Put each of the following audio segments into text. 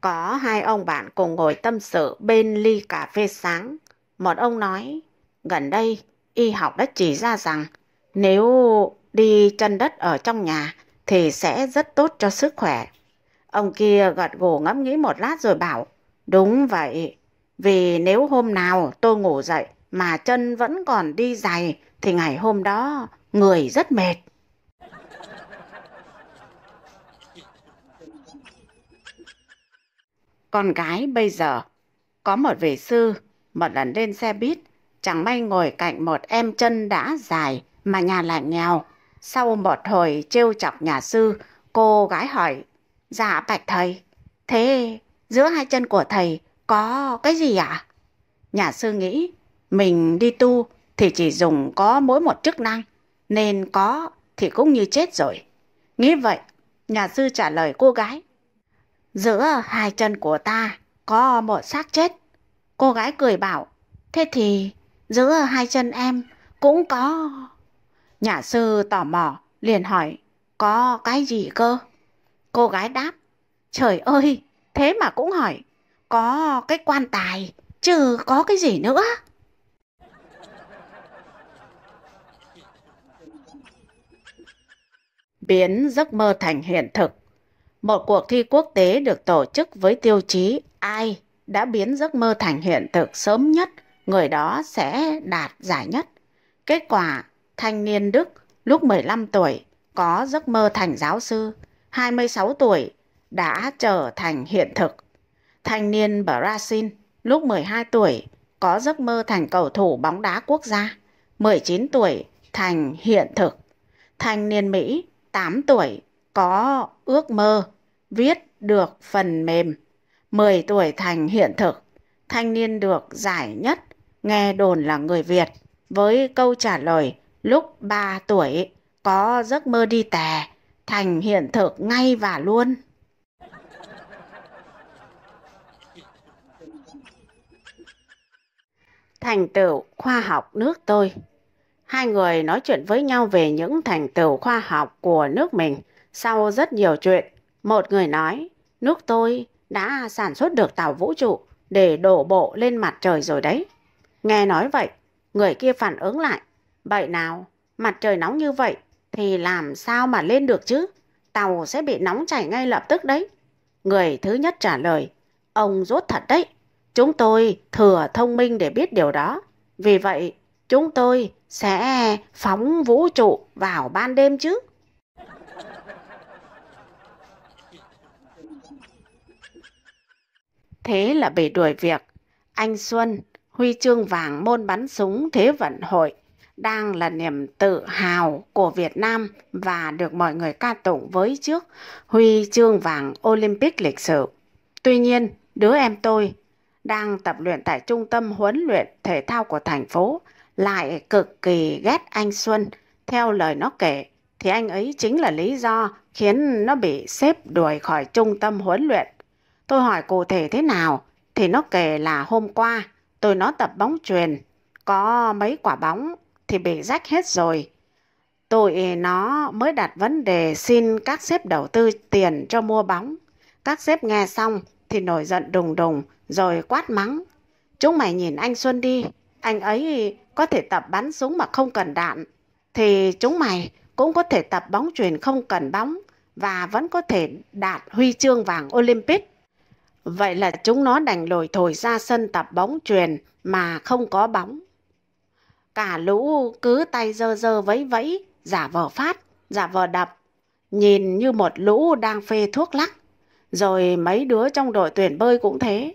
Có hai ông bạn cùng ngồi tâm sự bên ly cà phê sáng. Một ông nói, gần đây y học đã chỉ ra rằng nếu đi chân đất ở trong nhà thì sẽ rất tốt cho sức khỏe. Ông kia gật gù ngẫm nghĩ một lát rồi bảo, đúng vậy, vì nếu hôm nào tôi ngủ dậy mà chân vẫn còn đi giày thì ngày hôm đó người rất mệt. Con gái bây giờ có một về sư một lần lên xe buýt chẳng may ngồi cạnh một em chân đã dài mà nhà lại nghèo. Sau một hồi trêu chọc nhà sư, cô gái hỏi, dạ bạch thầy, thế giữa hai chân của thầy có cái gì ạ? À? Nhà sư nghĩ, mình đi tu thì chỉ dùng có mỗi một chức năng, nên có thì cũng như chết rồi. Nghĩ vậy, nhà sư trả lời cô gái, Giữa hai chân của ta có một xác chết. Cô gái cười bảo, thế thì giữa hai chân em cũng có... Nhà sư tò mò, liền hỏi, có cái gì cơ? Cô gái đáp, trời ơi, thế mà cũng hỏi, có cái quan tài, chứ có cái gì nữa? Biến giấc mơ thành hiện thực một cuộc thi quốc tế được tổ chức với tiêu chí ai đã biến giấc mơ thành hiện thực sớm nhất, người đó sẽ đạt giải nhất. Kết quả, thanh niên Đức lúc 15 tuổi có giấc mơ thành giáo sư, 26 tuổi đã trở thành hiện thực. Thanh niên Brazil lúc 12 tuổi có giấc mơ thành cầu thủ bóng đá quốc gia, 19 tuổi thành hiện thực. Thanh niên Mỹ 8 tuổi có ước mơ viết được phần mềm 10 tuổi thành hiện thực thanh niên được giải nhất nghe đồn là người Việt với câu trả lời lúc 3 tuổi có giấc mơ đi tè thành hiện thực ngay và luôn thành tựu khoa học nước tôi hai người nói chuyện với nhau về những thành tựu khoa học của nước mình sau rất nhiều chuyện, một người nói, nước tôi đã sản xuất được tàu vũ trụ để đổ bộ lên mặt trời rồi đấy. Nghe nói vậy, người kia phản ứng lại, vậy nào, mặt trời nóng như vậy thì làm sao mà lên được chứ? Tàu sẽ bị nóng chảy ngay lập tức đấy. Người thứ nhất trả lời, ông rốt thật đấy. Chúng tôi thừa thông minh để biết điều đó. Vì vậy, chúng tôi sẽ phóng vũ trụ vào ban đêm chứ. Thế là bị đuổi việc. Anh Xuân, huy chương vàng môn bắn súng Thế vận hội, đang là niềm tự hào của Việt Nam và được mọi người ca tụng với trước huy chương vàng Olympic lịch sử. Tuy nhiên, đứa em tôi đang tập luyện tại trung tâm huấn luyện thể thao của thành phố lại cực kỳ ghét anh Xuân. Theo lời nó kể, thì anh ấy chính là lý do khiến nó bị xếp đuổi khỏi trung tâm huấn luyện. Tôi hỏi cụ thể thế nào, thì nó kể là hôm qua tôi nó tập bóng truyền, có mấy quả bóng thì bị rách hết rồi. tôi nó mới đặt vấn đề xin các sếp đầu tư tiền cho mua bóng. Các sếp nghe xong thì nổi giận đùng đùng rồi quát mắng. Chúng mày nhìn anh Xuân đi, anh ấy có thể tập bắn súng mà không cần đạn. Thì chúng mày cũng có thể tập bóng truyền không cần bóng và vẫn có thể đạt huy chương vàng Olympic. Vậy là chúng nó đành lồi thổi ra sân tập bóng truyền mà không có bóng. Cả lũ cứ tay dơ dơ vẫy vẫy, giả vờ phát, giả vờ đập. Nhìn như một lũ đang phê thuốc lắc. Rồi mấy đứa trong đội tuyển bơi cũng thế.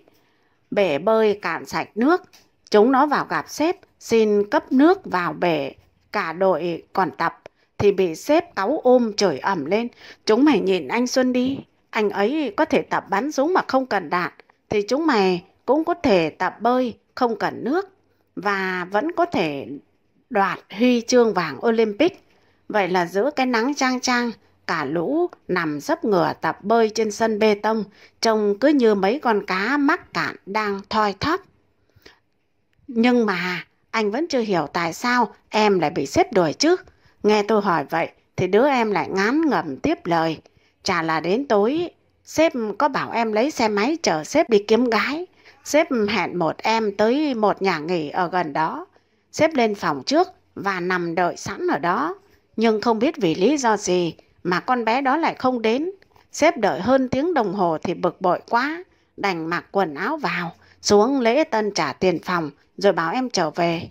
Bể bơi cạn sạch nước, chúng nó vào gặp sếp xin cấp nước vào bể. Cả đội còn tập thì bị sếp cáu ôm trời ẩm lên. Chúng mày nhìn anh Xuân đi anh ấy có thể tập bắn súng mà không cần đạn, thì chúng mày cũng có thể tập bơi không cần nước và vẫn có thể đoạt huy chương vàng Olympic. Vậy là giữa cái nắng trang trang, cả lũ nằm dấp ngửa tập bơi trên sân bê tông, trông cứ như mấy con cá mắc cạn đang thoi thóp. Nhưng mà anh vẫn chưa hiểu tại sao em lại bị xếp đuổi chứ. Nghe tôi hỏi vậy thì đứa em lại ngán ngẩm tiếp lời. Chả là đến tối, sếp có bảo em lấy xe máy chở sếp đi kiếm gái. Sếp hẹn một em tới một nhà nghỉ ở gần đó. Sếp lên phòng trước và nằm đợi sẵn ở đó. Nhưng không biết vì lý do gì mà con bé đó lại không đến. Sếp đợi hơn tiếng đồng hồ thì bực bội quá, đành mặc quần áo vào, xuống lễ tân trả tiền phòng rồi bảo em trở về.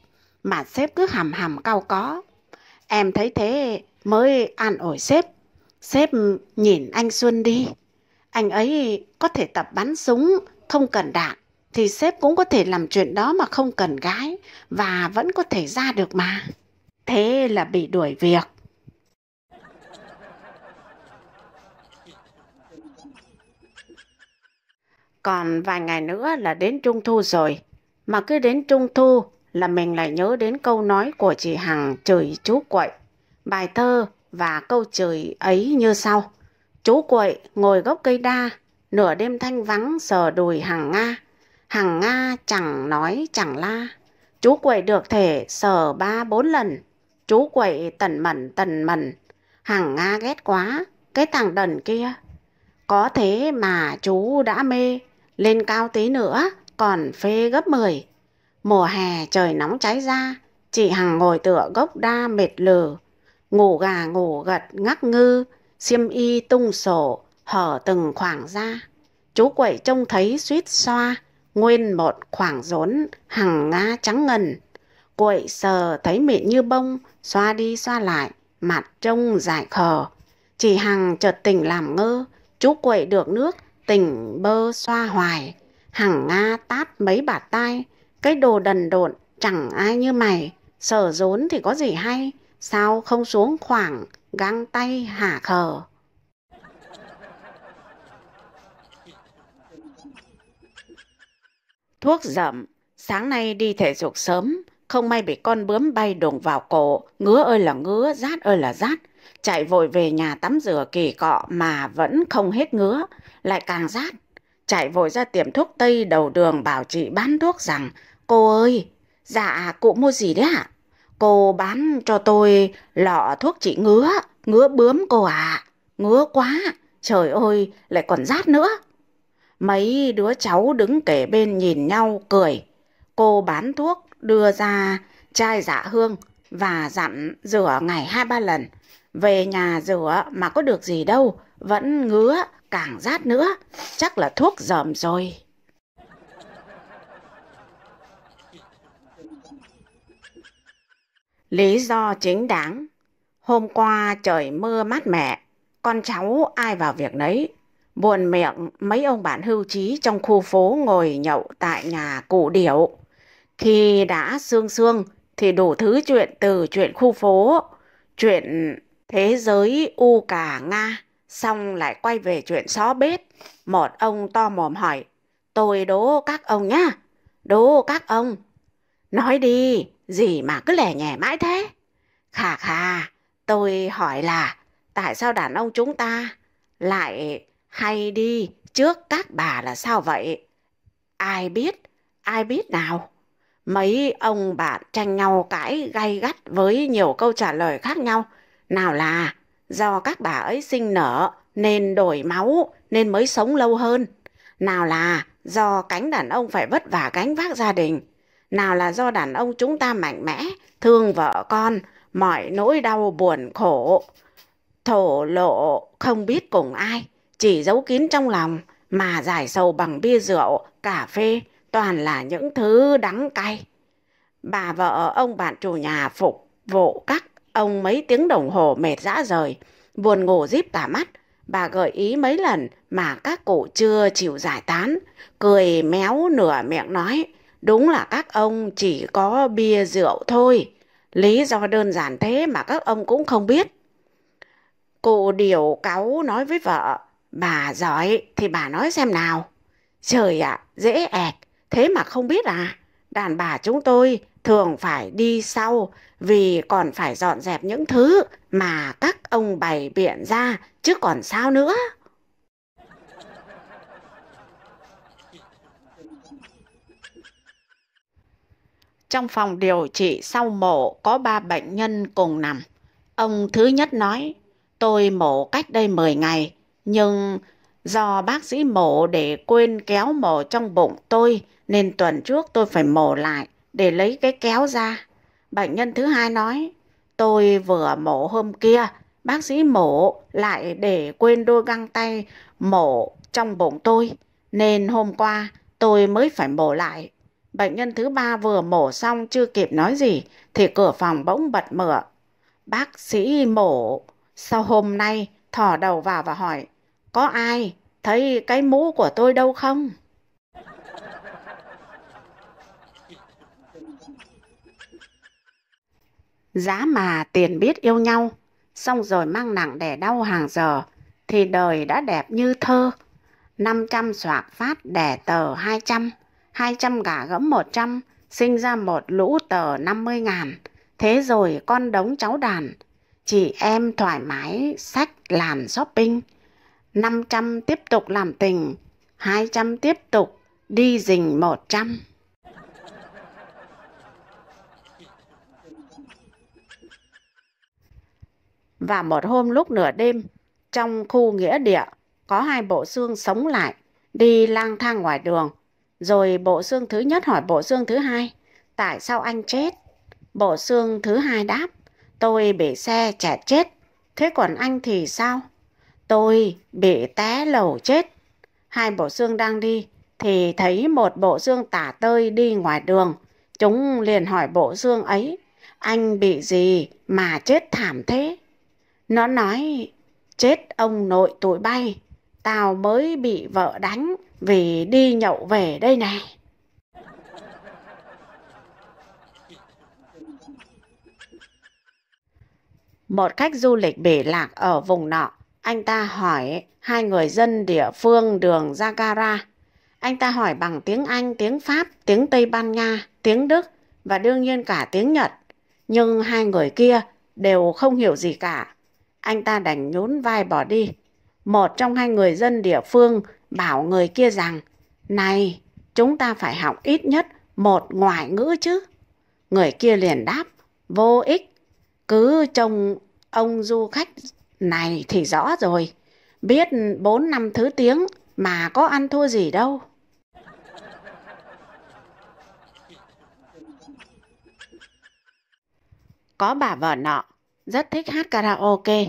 Mà sếp cứ hầm hầm cau có. Em thấy thế mới an ủi sếp Sếp nhìn anh Xuân đi. Anh ấy có thể tập bắn súng, không cần đạn. Thì sếp cũng có thể làm chuyện đó mà không cần gái. Và vẫn có thể ra được mà. Thế là bị đuổi việc. Còn vài ngày nữa là đến Trung Thu rồi. Mà cứ đến Trung Thu là mình lại nhớ đến câu nói của chị Hằng chửi chú quậy. Bài thơ và câu trời ấy như sau. Chú quậy ngồi gốc cây đa, nửa đêm thanh vắng sờ đùi hàng Nga. Hàng Nga chẳng nói chẳng la. Chú quậy được thể sờ ba bốn lần. Chú quậy tần mẩn tần mẩn. Hàng Nga ghét quá, cái thằng đần kia. Có thế mà chú đã mê, lên cao tí nữa còn phê gấp mười Mùa hè trời nóng cháy ra, chị Hằng ngồi tựa gốc đa mệt lừ, ngủ gà ngủ gật ngắc ngư, xiêm y tung sổ, hở từng khoảng ra. Chú quậy trông thấy suýt xoa, nguyên một khoảng rốn, hằng ngá trắng ngần. quậy sờ thấy mịn như bông, xoa đi xoa lại, mặt trông dại khờ. Chỉ hằng chợt tỉnh làm ngơ, chú quậy được nước, tỉnh bơ xoa hoài. Hằng Nga tát mấy bà tai, cái đồ đần độn chẳng ai như mày, sờ rốn thì có gì hay, Sao không xuống khoảng găng tay hả khờ? Thuốc rậm, sáng nay đi thể dục sớm, không may bị con bướm bay đùng vào cổ, ngứa ơi là ngứa, rát ơi là rát. Chạy vội về nhà tắm rửa kỳ cọ mà vẫn không hết ngứa, lại càng rát. Chạy vội ra tiệm thuốc Tây đầu đường bảo chị bán thuốc rằng, cô ơi, dạ cụ mua gì đấy ạ? À? Cô bán cho tôi lọ thuốc trị ngứa, ngứa bướm cô à, ngứa quá, trời ơi, lại còn rát nữa. Mấy đứa cháu đứng kể bên nhìn nhau cười. Cô bán thuốc đưa ra chai dạ hương và dặn rửa ngày hai ba lần. Về nhà rửa mà có được gì đâu, vẫn ngứa, càng rát nữa. Chắc là thuốc dởm rồi. Lý do chính đáng. Hôm qua trời mưa mát mẻ, con cháu ai vào việc nấy. Buồn miệng mấy ông bạn hưu trí trong khu phố ngồi nhậu tại nhà cụ điểu. Khi đã sương sương thì đủ thứ chuyện từ chuyện khu phố, chuyện thế giới U cả Nga, xong lại quay về chuyện xó bếp. Một ông to mồm hỏi, tôi đố các ông nhá, đố các ông. Nói đi, gì mà cứ lẻ nhẻ mãi thế? Khà khà, tôi hỏi là tại sao đàn ông chúng ta lại hay đi trước các bà là sao vậy? Ai biết, ai biết nào? Mấy ông bạn tranh nhau cãi gay gắt với nhiều câu trả lời khác nhau. Nào là do các bà ấy sinh nở nên đổi máu nên mới sống lâu hơn. Nào là do cánh đàn ông phải vất vả gánh vác gia đình nào là do đàn ông chúng ta mạnh mẽ, thương vợ con, mọi nỗi đau buồn khổ, thổ lộ không biết cùng ai, chỉ giấu kín trong lòng mà giải sầu bằng bia rượu, cà phê, toàn là những thứ đắng cay. Bà vợ ông bạn chủ nhà phục vụ các ông mấy tiếng đồng hồ mệt dã rời, buồn ngủ díp cả mắt, bà gợi ý mấy lần mà các cụ chưa chịu giải tán, cười méo nửa miệng nói – Đúng là các ông chỉ có bia rượu thôi. Lý do đơn giản thế mà các ông cũng không biết. Cụ điều cáu nói với vợ, bà giỏi thì bà nói xem nào. Trời ạ, à, dễ ẹc, thế mà không biết à? Đàn bà chúng tôi thường phải đi sau vì còn phải dọn dẹp những thứ mà các ông bày biện ra chứ còn sao nữa. Trong phòng điều trị sau mổ có ba bệnh nhân cùng nằm. Ông thứ nhất nói, tôi mổ cách đây 10 ngày, nhưng do bác sĩ mổ để quên kéo mổ trong bụng tôi, nên tuần trước tôi phải mổ lại để lấy cái kéo ra. Bệnh nhân thứ hai nói, tôi vừa mổ hôm kia, bác sĩ mổ lại để quên đôi găng tay mổ trong bụng tôi, nên hôm qua tôi mới phải mổ lại. Bệnh nhân thứ ba vừa mổ xong chưa kịp nói gì thì cửa phòng bỗng bật mở. Bác sĩ mổ sau hôm nay thò đầu vào và hỏi có ai thấy cái mũ của tôi đâu không? Giá mà tiền biết yêu nhau, xong rồi mang nặng đẻ đau hàng giờ, thì đời đã đẹp như thơ. 500 soạc phát đẻ tờ 200. 200 gà gẫm 100, sinh ra một lũ tờ 50 ngàn. Thế rồi con đống cháu đàn, chị em thoải mái sách làn shopping. 500 tiếp tục làm tình, 200 tiếp tục đi dình 100. Và một hôm lúc nửa đêm, trong khu nghĩa địa, có hai bộ xương sống lại, đi lang thang ngoài đường. Rồi bộ xương thứ nhất hỏi bộ xương thứ hai, tại sao anh chết? Bộ xương thứ hai đáp, tôi bị xe chả chết. Thế còn anh thì sao? Tôi bị té lầu chết. Hai bộ xương đang đi, thì thấy một bộ xương tả tơi đi ngoài đường. Chúng liền hỏi bộ xương ấy, anh bị gì mà chết thảm thế? Nó nói, chết ông nội tụi bay, tao mới bị vợ đánh vì đi nhậu về đây này. Một khách du lịch bể lạc ở vùng nọ, anh ta hỏi hai người dân địa phương đường Zagara. Anh ta hỏi bằng tiếng Anh, tiếng Pháp, tiếng Tây Ban Nha, tiếng Đức và đương nhiên cả tiếng Nhật. Nhưng hai người kia đều không hiểu gì cả. Anh ta đành nhún vai bỏ đi. Một trong hai người dân địa phương bảo người kia rằng, này, chúng ta phải học ít nhất một ngoại ngữ chứ. Người kia liền đáp, vô ích, cứ trông ông du khách này thì rõ rồi, biết bốn năm thứ tiếng mà có ăn thua gì đâu. Có bà vợ nọ, rất thích hát karaoke.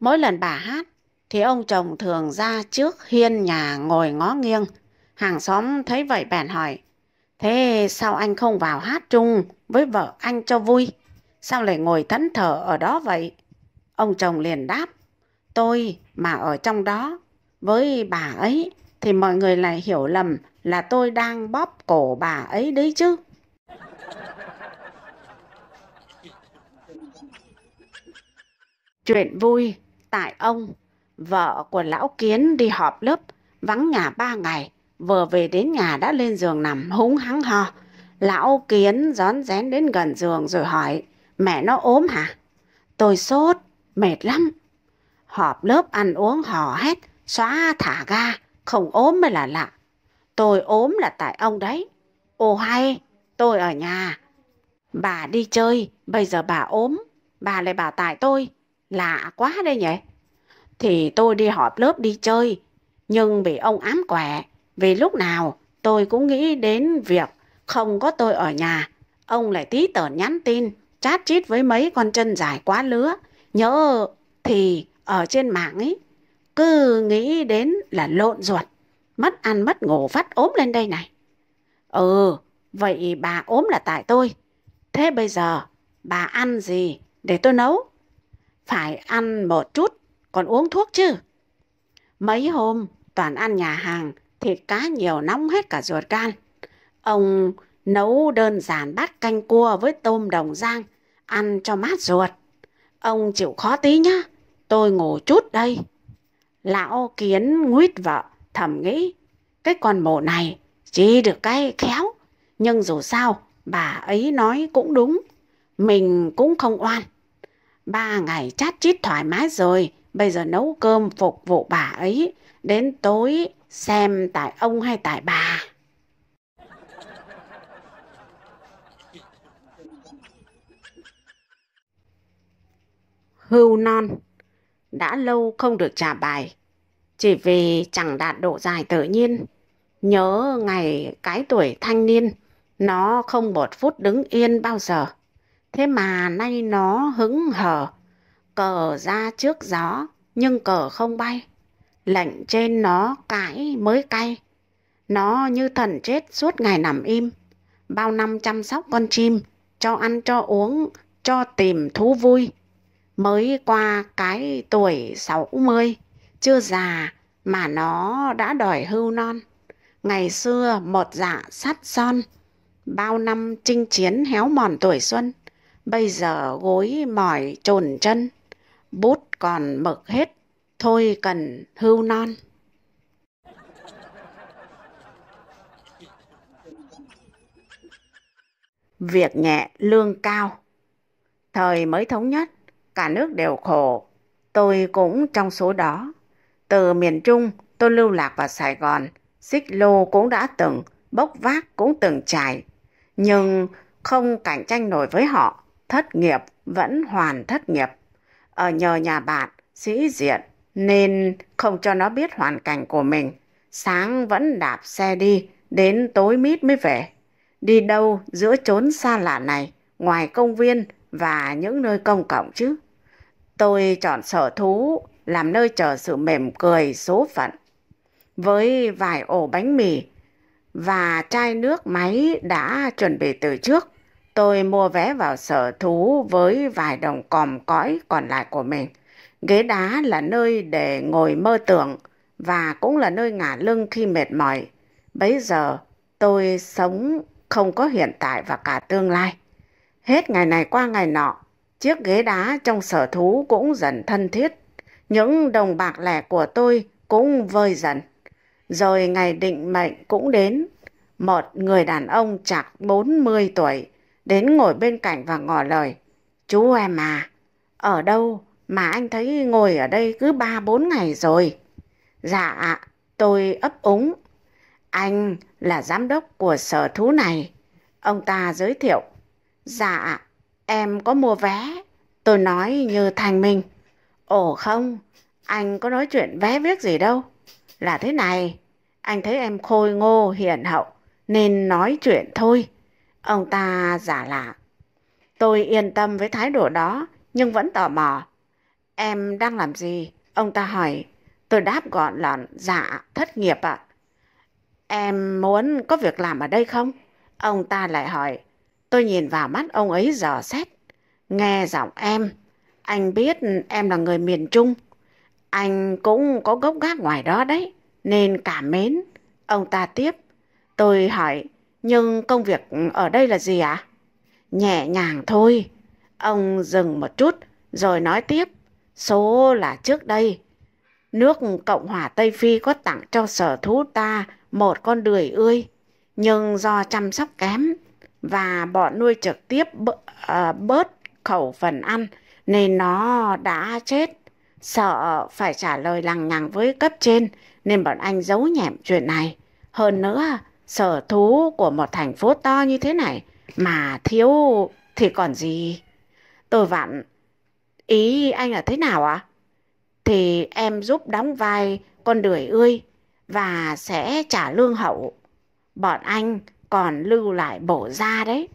Mỗi lần bà hát, thì ông chồng thường ra trước hiên nhà ngồi ngó nghiêng. Hàng xóm thấy vậy bèn hỏi, thế sao anh không vào hát chung với vợ anh cho vui? Sao lại ngồi thẫn thờ ở đó vậy? Ông chồng liền đáp, tôi mà ở trong đó, với bà ấy thì mọi người lại hiểu lầm là tôi đang bóp cổ bà ấy đấy chứ. Chuyện vui tại ông Vợ của lão kiến đi họp lớp, vắng nhà ba ngày, vừa về đến nhà đã lên giường nằm húng hắng ho. Lão kiến rón rén đến gần giường rồi hỏi, mẹ nó ốm hả? Tôi sốt, mệt lắm. Họp lớp ăn uống hò hét, xóa thả ga, không ốm mới là lạ. Tôi ốm là tại ông đấy. Ô hay, tôi ở nhà. Bà đi chơi, bây giờ bà ốm, bà lại bảo tại tôi. Lạ quá đây nhỉ? thì tôi đi họp lớp đi chơi. Nhưng bị ông ám quẻ, vì lúc nào tôi cũng nghĩ đến việc không có tôi ở nhà. Ông lại tí tởn nhắn tin, chat chít với mấy con chân dài quá lứa. Nhớ thì ở trên mạng ấy, cứ nghĩ đến là lộn ruột, mất ăn mất ngủ phát ốm lên đây này. Ừ, vậy bà ốm là tại tôi. Thế bây giờ bà ăn gì để tôi nấu? Phải ăn một chút còn uống thuốc chứ. Mấy hôm, toàn ăn nhà hàng, thịt cá nhiều nóng hết cả ruột gan. Ông nấu đơn giản bát canh cua với tôm đồng rang, ăn cho mát ruột. Ông chịu khó tí nhá, tôi ngủ chút đây. Lão kiến nguyết vợ, thầm nghĩ, cái con mổ này chỉ được cái khéo, nhưng dù sao bà ấy nói cũng đúng, mình cũng không oan. Ba ngày chát chít thoải mái rồi, bây giờ nấu cơm phục vụ bà ấy, đến tối xem tại ông hay tại bà. Hưu non, đã lâu không được trả bài, chỉ vì chẳng đạt độ dài tự nhiên. Nhớ ngày cái tuổi thanh niên, nó không một phút đứng yên bao giờ. Thế mà nay nó hứng hờ, cờ ra trước gió, nhưng cờ không bay. Lệnh trên nó cãi mới cay. Nó như thần chết suốt ngày nằm im. Bao năm chăm sóc con chim, cho ăn cho uống, cho tìm thú vui. Mới qua cái tuổi 60, chưa già mà nó đã đòi hưu non. Ngày xưa một dạ sắt son, bao năm chinh chiến héo mòn tuổi xuân, bây giờ gối mỏi trồn chân bút còn mực hết, thôi cần hưu non. Việc nhẹ lương cao Thời mới thống nhất, cả nước đều khổ. Tôi cũng trong số đó. Từ miền Trung, tôi lưu lạc vào Sài Gòn. Xích lô cũng đã từng, bốc vác cũng từng trải. Nhưng không cạnh tranh nổi với họ. Thất nghiệp vẫn hoàn thất nghiệp ở nhờ nhà bạn, sĩ diện, nên không cho nó biết hoàn cảnh của mình. Sáng vẫn đạp xe đi, đến tối mít mới về. Đi đâu giữa chốn xa lạ này, ngoài công viên và những nơi công cộng chứ? Tôi chọn sở thú làm nơi chờ sự mềm cười số phận. Với vài ổ bánh mì và chai nước máy đã chuẩn bị từ trước, Tôi mua vé vào sở thú với vài đồng còm cõi còn lại của mình. Ghế đá là nơi để ngồi mơ tưởng và cũng là nơi ngả lưng khi mệt mỏi. bây giờ tôi sống không có hiện tại và cả tương lai. Hết ngày này qua ngày nọ, chiếc ghế đá trong sở thú cũng dần thân thiết. Những đồng bạc lẻ của tôi cũng vơi dần. Rồi ngày định mệnh cũng đến. Một người đàn ông chạc 40 tuổi đến ngồi bên cạnh và ngỏ lời. Chú em à, ở đâu mà anh thấy ngồi ở đây cứ ba bốn ngày rồi? Dạ, tôi ấp úng. Anh là giám đốc của sở thú này. Ông ta giới thiệu. Dạ, em có mua vé. Tôi nói như thành minh. Ồ không, anh có nói chuyện vé viết gì đâu. Là thế này, anh thấy em khôi ngô hiền hậu nên nói chuyện thôi. Ông ta giả lạ. Tôi yên tâm với thái độ đó, nhưng vẫn tò mò. Em đang làm gì? Ông ta hỏi. Tôi đáp gọn là dạ, thất nghiệp ạ. Em muốn có việc làm ở đây không? Ông ta lại hỏi. Tôi nhìn vào mắt ông ấy dò xét. Nghe giọng em, anh biết em là người miền Trung. Anh cũng có gốc gác ngoài đó đấy, nên cảm mến. Ông ta tiếp. Tôi hỏi, nhưng công việc ở đây là gì ạ? À? Nhẹ nhàng thôi. Ông dừng một chút rồi nói tiếp. Số là trước đây. Nước Cộng hòa Tây Phi có tặng cho sở thú ta một con đười ươi. Nhưng do chăm sóc kém và bọn nuôi trực tiếp à, bớt khẩu phần ăn nên nó đã chết. Sợ phải trả lời lằng nhằng với cấp trên nên bọn anh giấu nhẹm chuyện này. Hơn nữa sở thú của một thành phố to như thế này mà thiếu thì còn gì. Tôi vặn, ý anh là thế nào ạ? À? Thì em giúp đóng vai con đười ươi và sẽ trả lương hậu. Bọn anh còn lưu lại bổ ra đấy.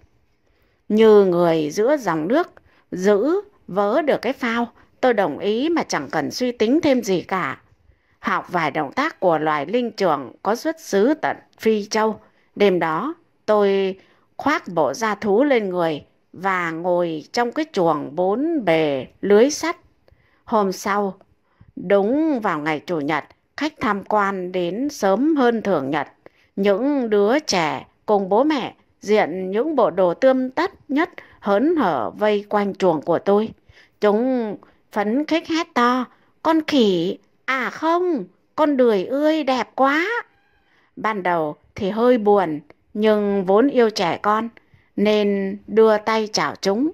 Như người giữa dòng nước, giữ vớ được cái phao, tôi đồng ý mà chẳng cần suy tính thêm gì cả học vài động tác của loài linh trưởng có xuất xứ tận Phi Châu. Đêm đó, tôi khoác bộ da thú lên người và ngồi trong cái chuồng bốn bề lưới sắt. Hôm sau, đúng vào ngày Chủ nhật, khách tham quan đến sớm hơn thường nhật. Những đứa trẻ cùng bố mẹ diện những bộ đồ tươm tất nhất hớn hở vây quanh chuồng của tôi. Chúng phấn khích hét to, con khỉ, À không, con đười ươi đẹp quá. Ban đầu thì hơi buồn, nhưng vốn yêu trẻ con, nên đưa tay chào chúng.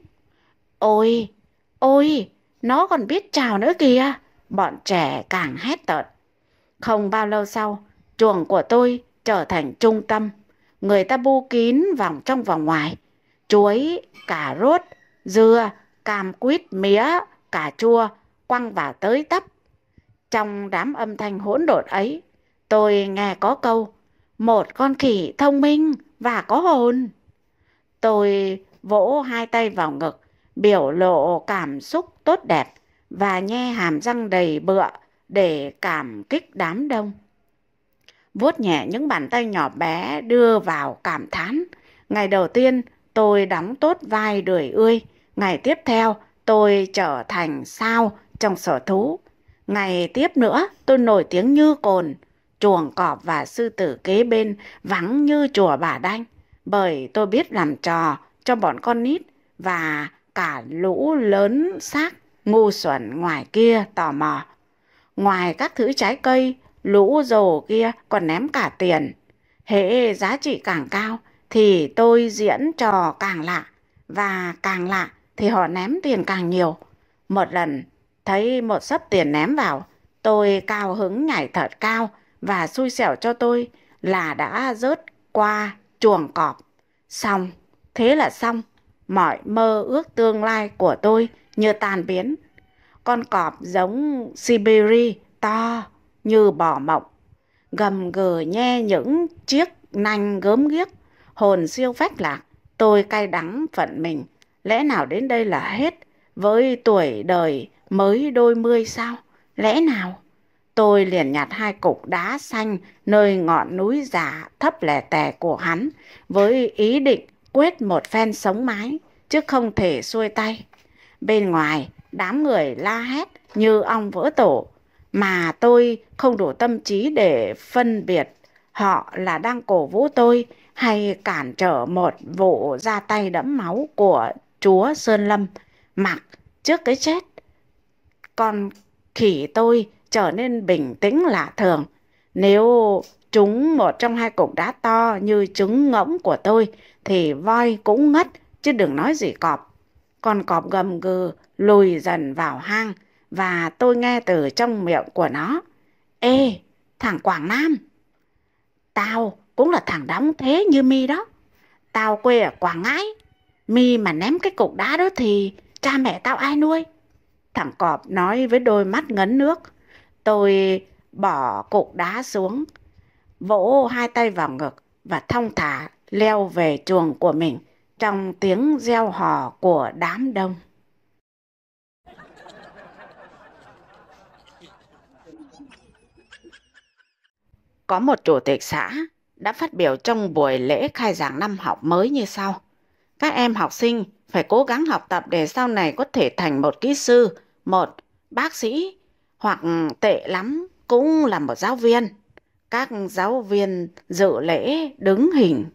Ôi, ôi, nó còn biết chào nữa kìa, bọn trẻ càng hét tợn. Không bao lâu sau, chuồng của tôi trở thành trung tâm. Người ta bu kín vòng trong vòng ngoài. Chuối, cà rốt, dưa, cam quýt, mía, cà chua quăng vào tới tấp trong đám âm thanh hỗn độn ấy, tôi nghe có câu một con khỉ thông minh và có hồn. Tôi vỗ hai tay vào ngực, biểu lộ cảm xúc tốt đẹp và nhe hàm răng đầy bựa để cảm kích đám đông. Vuốt nhẹ những bàn tay nhỏ bé đưa vào cảm thán. Ngày đầu tiên tôi đóng tốt vai đuổi ươi. Ngày tiếp theo tôi trở thành sao trong sở thú. Ngày tiếp nữa, tôi nổi tiếng như cồn, chuồng cọp và sư tử kế bên vắng như chùa bà đanh, bởi tôi biết làm trò cho bọn con nít và cả lũ lớn xác ngu xuẩn ngoài kia tò mò. Ngoài các thứ trái cây, lũ dồ kia còn ném cả tiền. Hễ giá trị càng cao thì tôi diễn trò càng lạ và càng lạ thì họ ném tiền càng nhiều. Một lần Thấy một sấp tiền ném vào, tôi cao hứng nhảy thật cao và xui xẻo cho tôi là đã rớt qua chuồng cọp. Xong, thế là xong, mọi mơ ước tương lai của tôi như tan biến. Con cọp giống Siberia to như bò mộng, gầm gừ nhe những chiếc nanh gớm ghiếc, hồn siêu phách lạc, tôi cay đắng phận mình. Lẽ nào đến đây là hết, với tuổi đời mới đôi mươi sao? Lẽ nào? Tôi liền nhặt hai cục đá xanh nơi ngọn núi giả thấp lẻ tè của hắn với ý định quyết một phen sống mái chứ không thể xuôi tay. Bên ngoài, đám người la hét như ong vỡ tổ mà tôi không đủ tâm trí để phân biệt họ là đang cổ vũ tôi hay cản trở một vụ ra tay đẫm máu của chúa Sơn Lâm mặc trước cái chết. Còn khỉ tôi trở nên bình tĩnh lạ thường. Nếu trúng một trong hai cục đá to như trứng ngỗng của tôi thì voi cũng ngất chứ đừng nói gì cọp. con cọp gầm gừ lùi dần vào hang và tôi nghe từ trong miệng của nó. Ê, thằng Quảng Nam! Tao cũng là thằng đóng thế như mi đó. Tao quê ở Quảng Ngãi. Mi mà ném cái cục đá đó thì cha mẹ tao ai nuôi? Thằng cọp nói với đôi mắt ngấn nước. Tôi bỏ cục đá xuống, vỗ hai tay vào ngực và thông thả leo về chuồng của mình trong tiếng reo hò của đám đông. Có một chủ tịch xã đã phát biểu trong buổi lễ khai giảng năm học mới như sau. Các em học sinh phải cố gắng học tập để sau này có thể thành một kỹ sư, một, bác sĩ hoặc tệ lắm cũng là một giáo viên. Các giáo viên dự lễ đứng hình.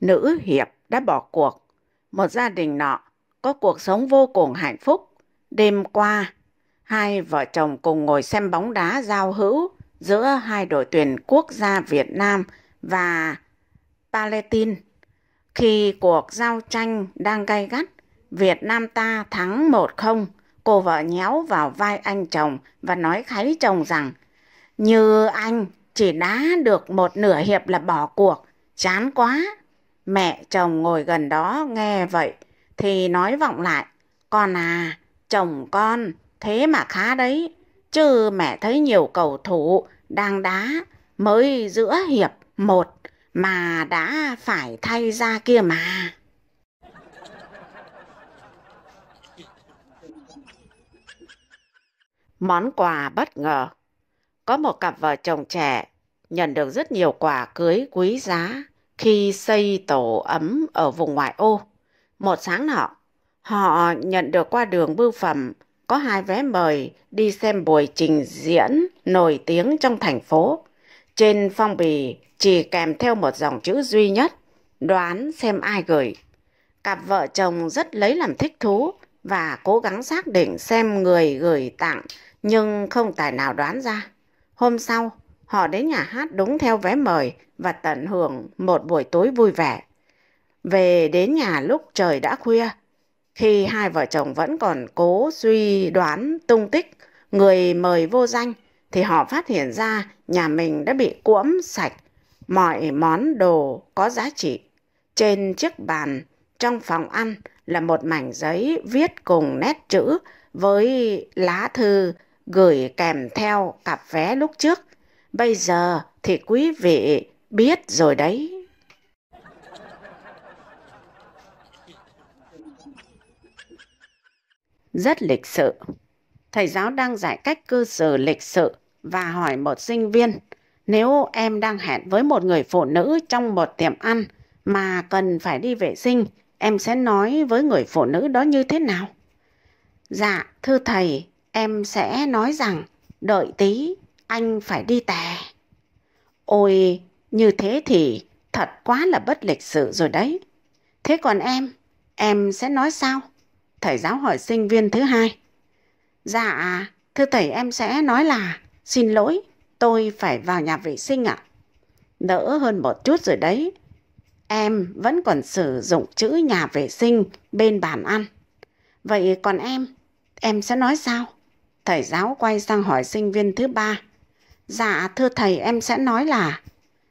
Nữ hiệp đã bỏ cuộc. Một gia đình nọ có cuộc sống vô cùng hạnh phúc. Đêm qua, hai vợ chồng cùng ngồi xem bóng đá giao hữu giữa hai đội tuyển quốc gia Việt Nam và Palestine. Khi cuộc giao tranh đang gay gắt, Việt Nam ta thắng 1-0, cô vợ nhéo vào vai anh chồng và nói kháy chồng rằng Như anh chỉ đá được một nửa hiệp là bỏ cuộc, chán quá. Mẹ chồng ngồi gần đó nghe vậy thì nói vọng lại Con à, chồng con, thế mà khá đấy. Chứ mẹ thấy nhiều cầu thủ đang đá mới giữa hiệp một mà đã phải thay ra kia mà. Món quà bất ngờ. Có một cặp vợ chồng trẻ nhận được rất nhiều quà cưới quý giá khi xây tổ ấm ở vùng ngoại ô. Một sáng nọ, họ nhận được qua đường bưu phẩm có hai vé mời đi xem buổi trình diễn nổi tiếng trong thành phố. Trên phong bì chỉ kèm theo một dòng chữ duy nhất, đoán xem ai gửi. Cặp vợ chồng rất lấy làm thích thú và cố gắng xác định xem người gửi tặng nhưng không tài nào đoán ra. Hôm sau, họ đến nhà hát đúng theo vé mời và tận hưởng một buổi tối vui vẻ. Về đến nhà lúc trời đã khuya, khi hai vợ chồng vẫn còn cố suy đoán tung tích người mời vô danh thì họ phát hiện ra nhà mình đã bị cuỗm sạch Mọi món đồ có giá trị. Trên chiếc bàn trong phòng ăn là một mảnh giấy viết cùng nét chữ với lá thư gửi kèm theo cặp vé lúc trước. Bây giờ thì quý vị biết rồi đấy. rất lịch sự. Thầy giáo đang giải cách cư xử lịch sự và hỏi một sinh viên nếu em đang hẹn với một người phụ nữ trong một tiệm ăn mà cần phải đi vệ sinh, em sẽ nói với người phụ nữ đó như thế nào? Dạ, thưa thầy, em sẽ nói rằng đợi tí, anh phải đi tè. Ôi, như thế thì thật quá là bất lịch sự rồi đấy. Thế còn em, em sẽ nói sao? Thầy giáo hỏi sinh viên thứ hai. Dạ, thưa thầy em sẽ nói là xin lỗi, Tôi phải vào nhà vệ sinh ạ. À? Đỡ hơn một chút rồi đấy. Em vẫn còn sử dụng chữ nhà vệ sinh bên bàn ăn. Vậy còn em, em sẽ nói sao? Thầy giáo quay sang hỏi sinh viên thứ ba. Dạ thưa thầy em sẽ nói là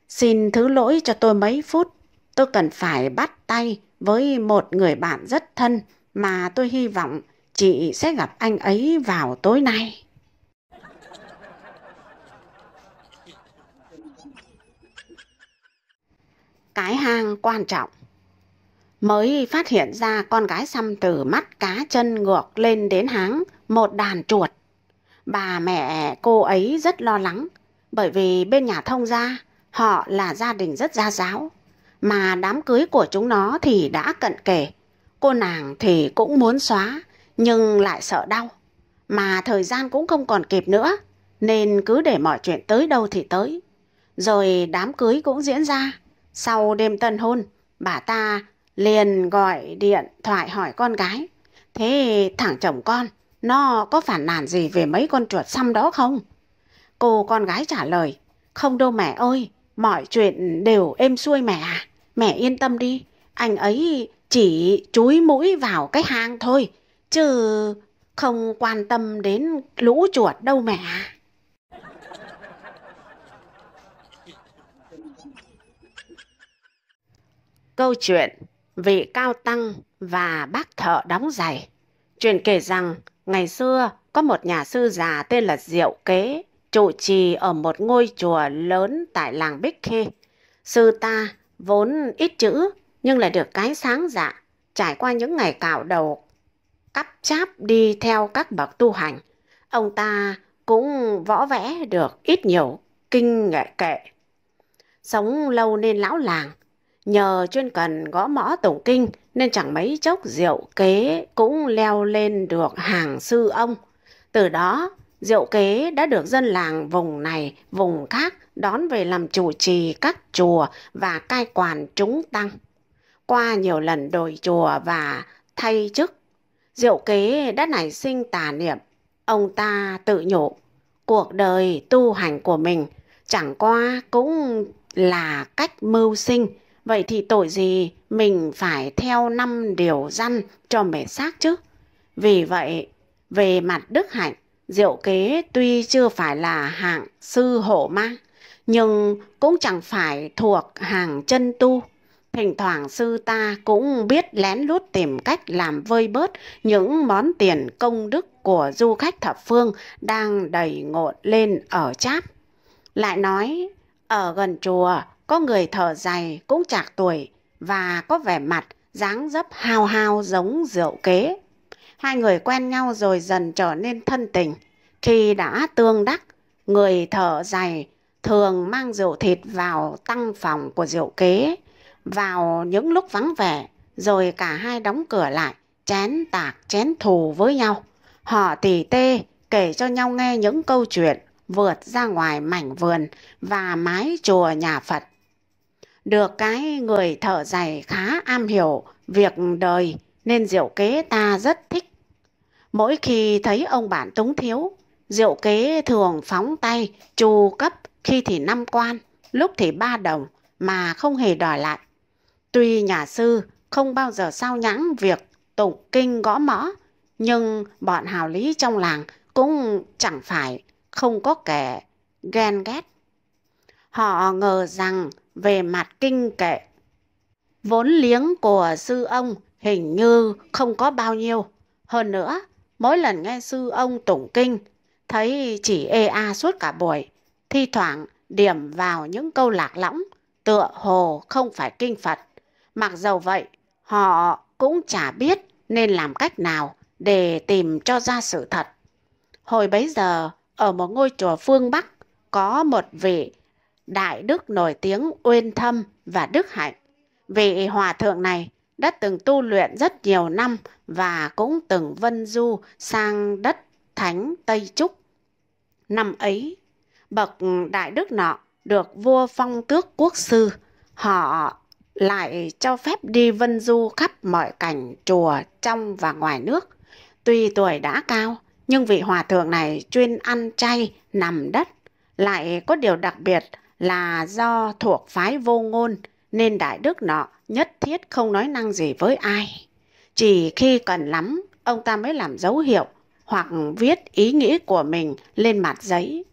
Xin thứ lỗi cho tôi mấy phút. Tôi cần phải bắt tay với một người bạn rất thân mà tôi hy vọng chị sẽ gặp anh ấy vào tối nay. cái hang quan trọng. Mới phát hiện ra con gái xăm từ mắt cá chân ngược lên đến háng một đàn chuột. Bà mẹ cô ấy rất lo lắng bởi vì bên nhà thông gia họ là gia đình rất gia giáo. Mà đám cưới của chúng nó thì đã cận kề. Cô nàng thì cũng muốn xóa nhưng lại sợ đau. Mà thời gian cũng không còn kịp nữa nên cứ để mọi chuyện tới đâu thì tới. Rồi đám cưới cũng diễn ra sau đêm tân hôn, bà ta liền gọi điện thoại hỏi con gái. Thế thằng chồng con, nó có phản nàn gì về mấy con chuột xăm đó không? Cô con gái trả lời, không đâu mẹ ơi, mọi chuyện đều êm xuôi mẹ à. Mẹ yên tâm đi, anh ấy chỉ chúi mũi vào cái hang thôi, chứ không quan tâm đến lũ chuột đâu mẹ à. Câu chuyện Vị Cao Tăng và Bác Thợ Đóng Giày Truyền kể rằng ngày xưa có một nhà sư già tên là Diệu Kế trụ trì ở một ngôi chùa lớn tại làng Bích Khê. Sư ta vốn ít chữ nhưng lại được cái sáng dạ trải qua những ngày cạo đầu cắp cháp đi theo các bậc tu hành. Ông ta cũng võ vẽ được ít nhiều kinh nghệ kệ. Sống lâu nên lão làng Nhờ chuyên cần gõ mõ tổng kinh nên chẳng mấy chốc diệu kế cũng leo lên được hàng sư ông. Từ đó, diệu kế đã được dân làng vùng này, vùng khác đón về làm chủ trì các chùa và cai quản chúng tăng. Qua nhiều lần đổi chùa và thay chức, diệu kế đã nảy sinh tà niệm. Ông ta tự nhủ, cuộc đời tu hành của mình chẳng qua cũng là cách mưu sinh, Vậy thì tội gì mình phải theo năm điều răn cho mẹ xác chứ? Vì vậy, về mặt đức hạnh, diệu kế tuy chưa phải là hạng sư hộ mang nhưng cũng chẳng phải thuộc hàng chân tu. Thỉnh thoảng sư ta cũng biết lén lút tìm cách làm vơi bớt những món tiền công đức của du khách thập phương đang đầy ngộn lên ở cháp. Lại nói, ở gần chùa có người thở dài cũng chạc tuổi và có vẻ mặt dáng dấp hao hao giống rượu kế. Hai người quen nhau rồi dần trở nên thân tình. Khi đã tương đắc, người thở dài thường mang rượu thịt vào tăng phòng của rượu kế vào những lúc vắng vẻ rồi cả hai đóng cửa lại chén tạc chén thù với nhau họ tỉ tê kể cho nhau nghe những câu chuyện vượt ra ngoài mảnh vườn và mái chùa nhà phật được cái người thợ giày khá am hiểu việc đời nên diệu kế ta rất thích. Mỗi khi thấy ông bạn túng thiếu, diệu kế thường phóng tay, trù cấp khi thì năm quan, lúc thì ba đồng mà không hề đòi lại. Tuy nhà sư không bao giờ sao nhãng việc tụng kinh gõ mõ, nhưng bọn hào lý trong làng cũng chẳng phải không có kẻ ghen ghét. Họ ngờ rằng về mặt kinh kệ. Vốn liếng của sư ông hình như không có bao nhiêu. Hơn nữa, mỗi lần nghe sư ông tụng kinh, thấy chỉ ê a suốt cả buổi, thi thoảng điểm vào những câu lạc lõng, tựa hồ không phải kinh Phật. Mặc dầu vậy, họ cũng chả biết nên làm cách nào để tìm cho ra sự thật. Hồi bấy giờ, ở một ngôi chùa phương Bắc, có một vị đại đức nổi tiếng uyên thâm và đức hạnh. Vị hòa thượng này đã từng tu luyện rất nhiều năm và cũng từng vân du sang đất Thánh Tây Trúc. Năm ấy, bậc đại đức nọ được vua phong tước quốc sư, họ lại cho phép đi vân du khắp mọi cảnh chùa trong và ngoài nước. Tuy tuổi đã cao, nhưng vị hòa thượng này chuyên ăn chay, nằm đất. Lại có điều đặc biệt là do thuộc phái vô ngôn nên đại đức nọ nhất thiết không nói năng gì với ai. Chỉ khi cần lắm, ông ta mới làm dấu hiệu hoặc viết ý nghĩ của mình lên mặt giấy.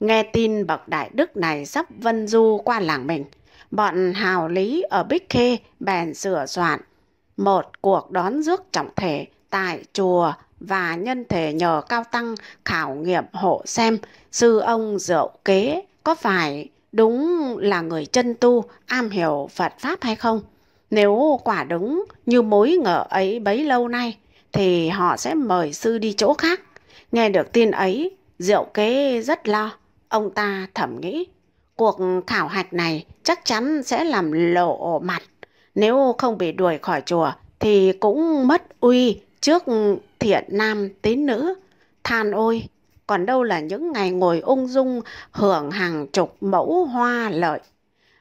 Nghe tin bậc đại đức này sắp vân du qua làng mình, bọn hào lý ở Bích Khê bèn sửa soạn một cuộc đón rước trọng thể tại chùa và nhân thể nhờ cao tăng khảo nghiệm hộ xem sư ông rượu kế có phải đúng là người chân tu, am hiểu Phật Pháp hay không? Nếu quả đúng như mối ngờ ấy bấy lâu nay, thì họ sẽ mời sư đi chỗ khác. Nghe được tin ấy, Diệu Kế rất lo. Ông ta thẩm nghĩ, cuộc khảo hạch này chắc chắn sẽ làm lộ mặt. Nếu không bị đuổi khỏi chùa, thì cũng mất uy trước thiện nam tín nữ. Than ôi, còn đâu là những ngày ngồi ung dung hưởng hàng chục mẫu hoa lợi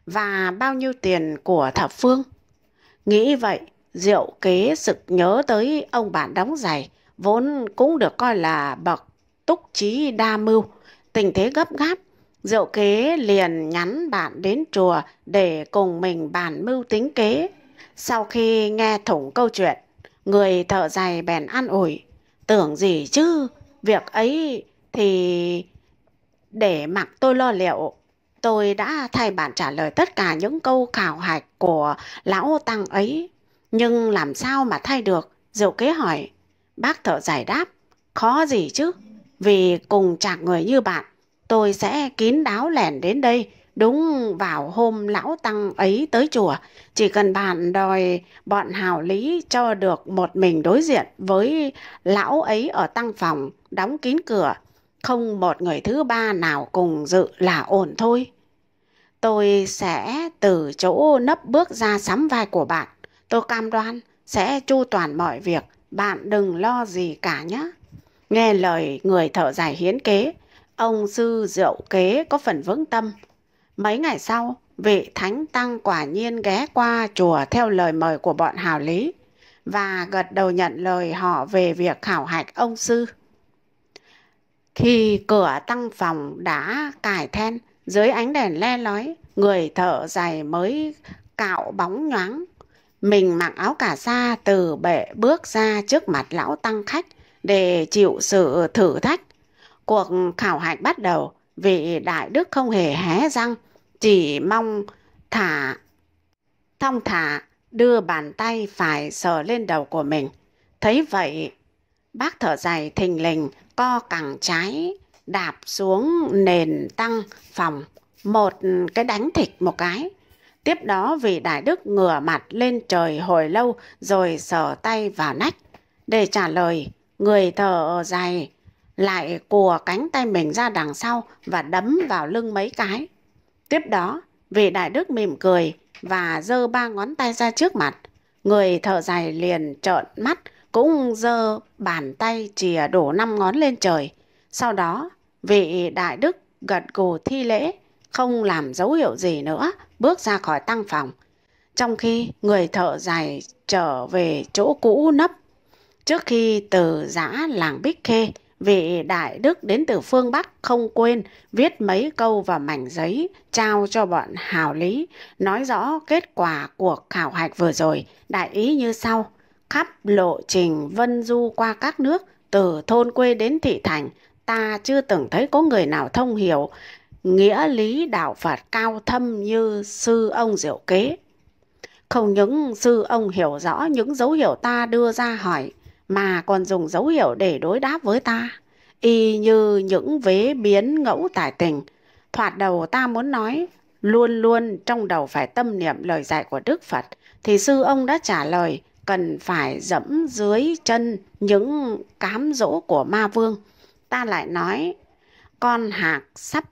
và bao nhiêu tiền của thập phương. Nghĩ vậy, Diệu kế sực nhớ tới ông bạn đóng giày, vốn cũng được coi là bậc túc trí đa mưu. Tình thế gấp gáp, Diệu kế liền nhắn bạn đến chùa để cùng mình bàn mưu tính kế. Sau khi nghe thủng câu chuyện, người thợ giày bèn an ủi. Tưởng gì chứ, việc ấy thì để mặc tôi lo liệu tôi đã thay bạn trả lời tất cả những câu khảo hạch của lão tăng ấy nhưng làm sao mà thay được diệu kế hỏi bác thợ giải đáp khó gì chứ vì cùng chạc người như bạn tôi sẽ kín đáo lẻn đến đây đúng vào hôm lão tăng ấy tới chùa chỉ cần bạn đòi bọn hào lý cho được một mình đối diện với lão ấy ở tăng phòng đóng kín cửa không một người thứ ba nào cùng dự là ổn thôi. Tôi sẽ từ chỗ nấp bước ra sắm vai của bạn. Tôi cam đoan sẽ chu toàn mọi việc. Bạn đừng lo gì cả nhé. Nghe lời người thợ giải hiến kế, ông sư diệu kế có phần vững tâm. Mấy ngày sau, vị thánh tăng quả nhiên ghé qua chùa theo lời mời của bọn hào lý và gật đầu nhận lời họ về việc khảo hạch ông sư thì cửa tăng phòng đã cài then, dưới ánh đèn le lói, người thợ giày mới cạo bóng nhoáng. Mình mặc áo cà sa từ bệ bước ra trước mặt lão tăng khách để chịu sự thử thách. Cuộc khảo hạch bắt đầu, vị đại đức không hề hé răng, chỉ mong thả, thong thả, đưa bàn tay phải sờ lên đầu của mình. Thấy vậy, Bác thở dài thình lình, co cẳng trái, đạp xuống nền tăng phòng, một cái đánh thịt một cái. Tiếp đó vị đại đức ngửa mặt lên trời hồi lâu rồi sờ tay vào nách. Để trả lời, người thở dài lại cùa cánh tay mình ra đằng sau và đấm vào lưng mấy cái. Tiếp đó, vị đại đức mỉm cười và giơ ba ngón tay ra trước mặt. Người thở dài liền trợn mắt cũng giơ bàn tay chìa đổ năm ngón lên trời. Sau đó, vị đại đức gật gù thi lễ, không làm dấu hiệu gì nữa, bước ra khỏi tăng phòng. Trong khi người thợ dài trở về chỗ cũ nấp, trước khi từ giã làng Bích Khê, vị đại đức đến từ phương Bắc không quên viết mấy câu vào mảnh giấy trao cho bọn hào lý, nói rõ kết quả cuộc khảo hạch vừa rồi, đại ý như sau. Khắp lộ trình vân du qua các nước, từ thôn quê đến thị thành, ta chưa từng thấy có người nào thông hiểu nghĩa lý đạo Phật cao thâm như sư ông Diệu Kế. Không những sư ông hiểu rõ những dấu hiệu ta đưa ra hỏi, mà còn dùng dấu hiệu để đối đáp với ta, y như những vế biến ngẫu tài tình. Thoạt đầu ta muốn nói, luôn luôn trong đầu phải tâm niệm lời dạy của Đức Phật, thì sư ông đã trả lời, cần phải dẫm dưới chân những cám dỗ của ma vương. Ta lại nói, con hạc sắp,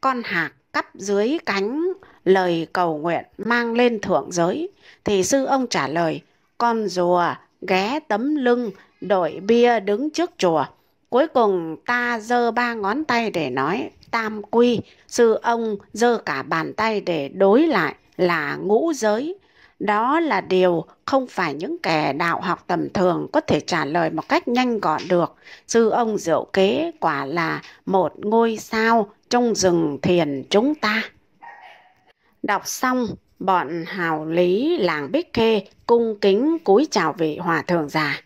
con hạc cắp dưới cánh lời cầu nguyện mang lên thượng giới. Thì sư ông trả lời, con rùa ghé tấm lưng, đội bia đứng trước chùa. Cuối cùng ta giơ ba ngón tay để nói tam quy, sư ông giơ cả bàn tay để đối lại là ngũ giới. Đó là điều không phải những kẻ đạo học tầm thường có thể trả lời một cách nhanh gọn được. Sư ông diệu kế quả là một ngôi sao trong rừng thiền chúng ta. Đọc xong, bọn hào lý làng Bích Khê cung kính cúi chào vị hòa thượng già.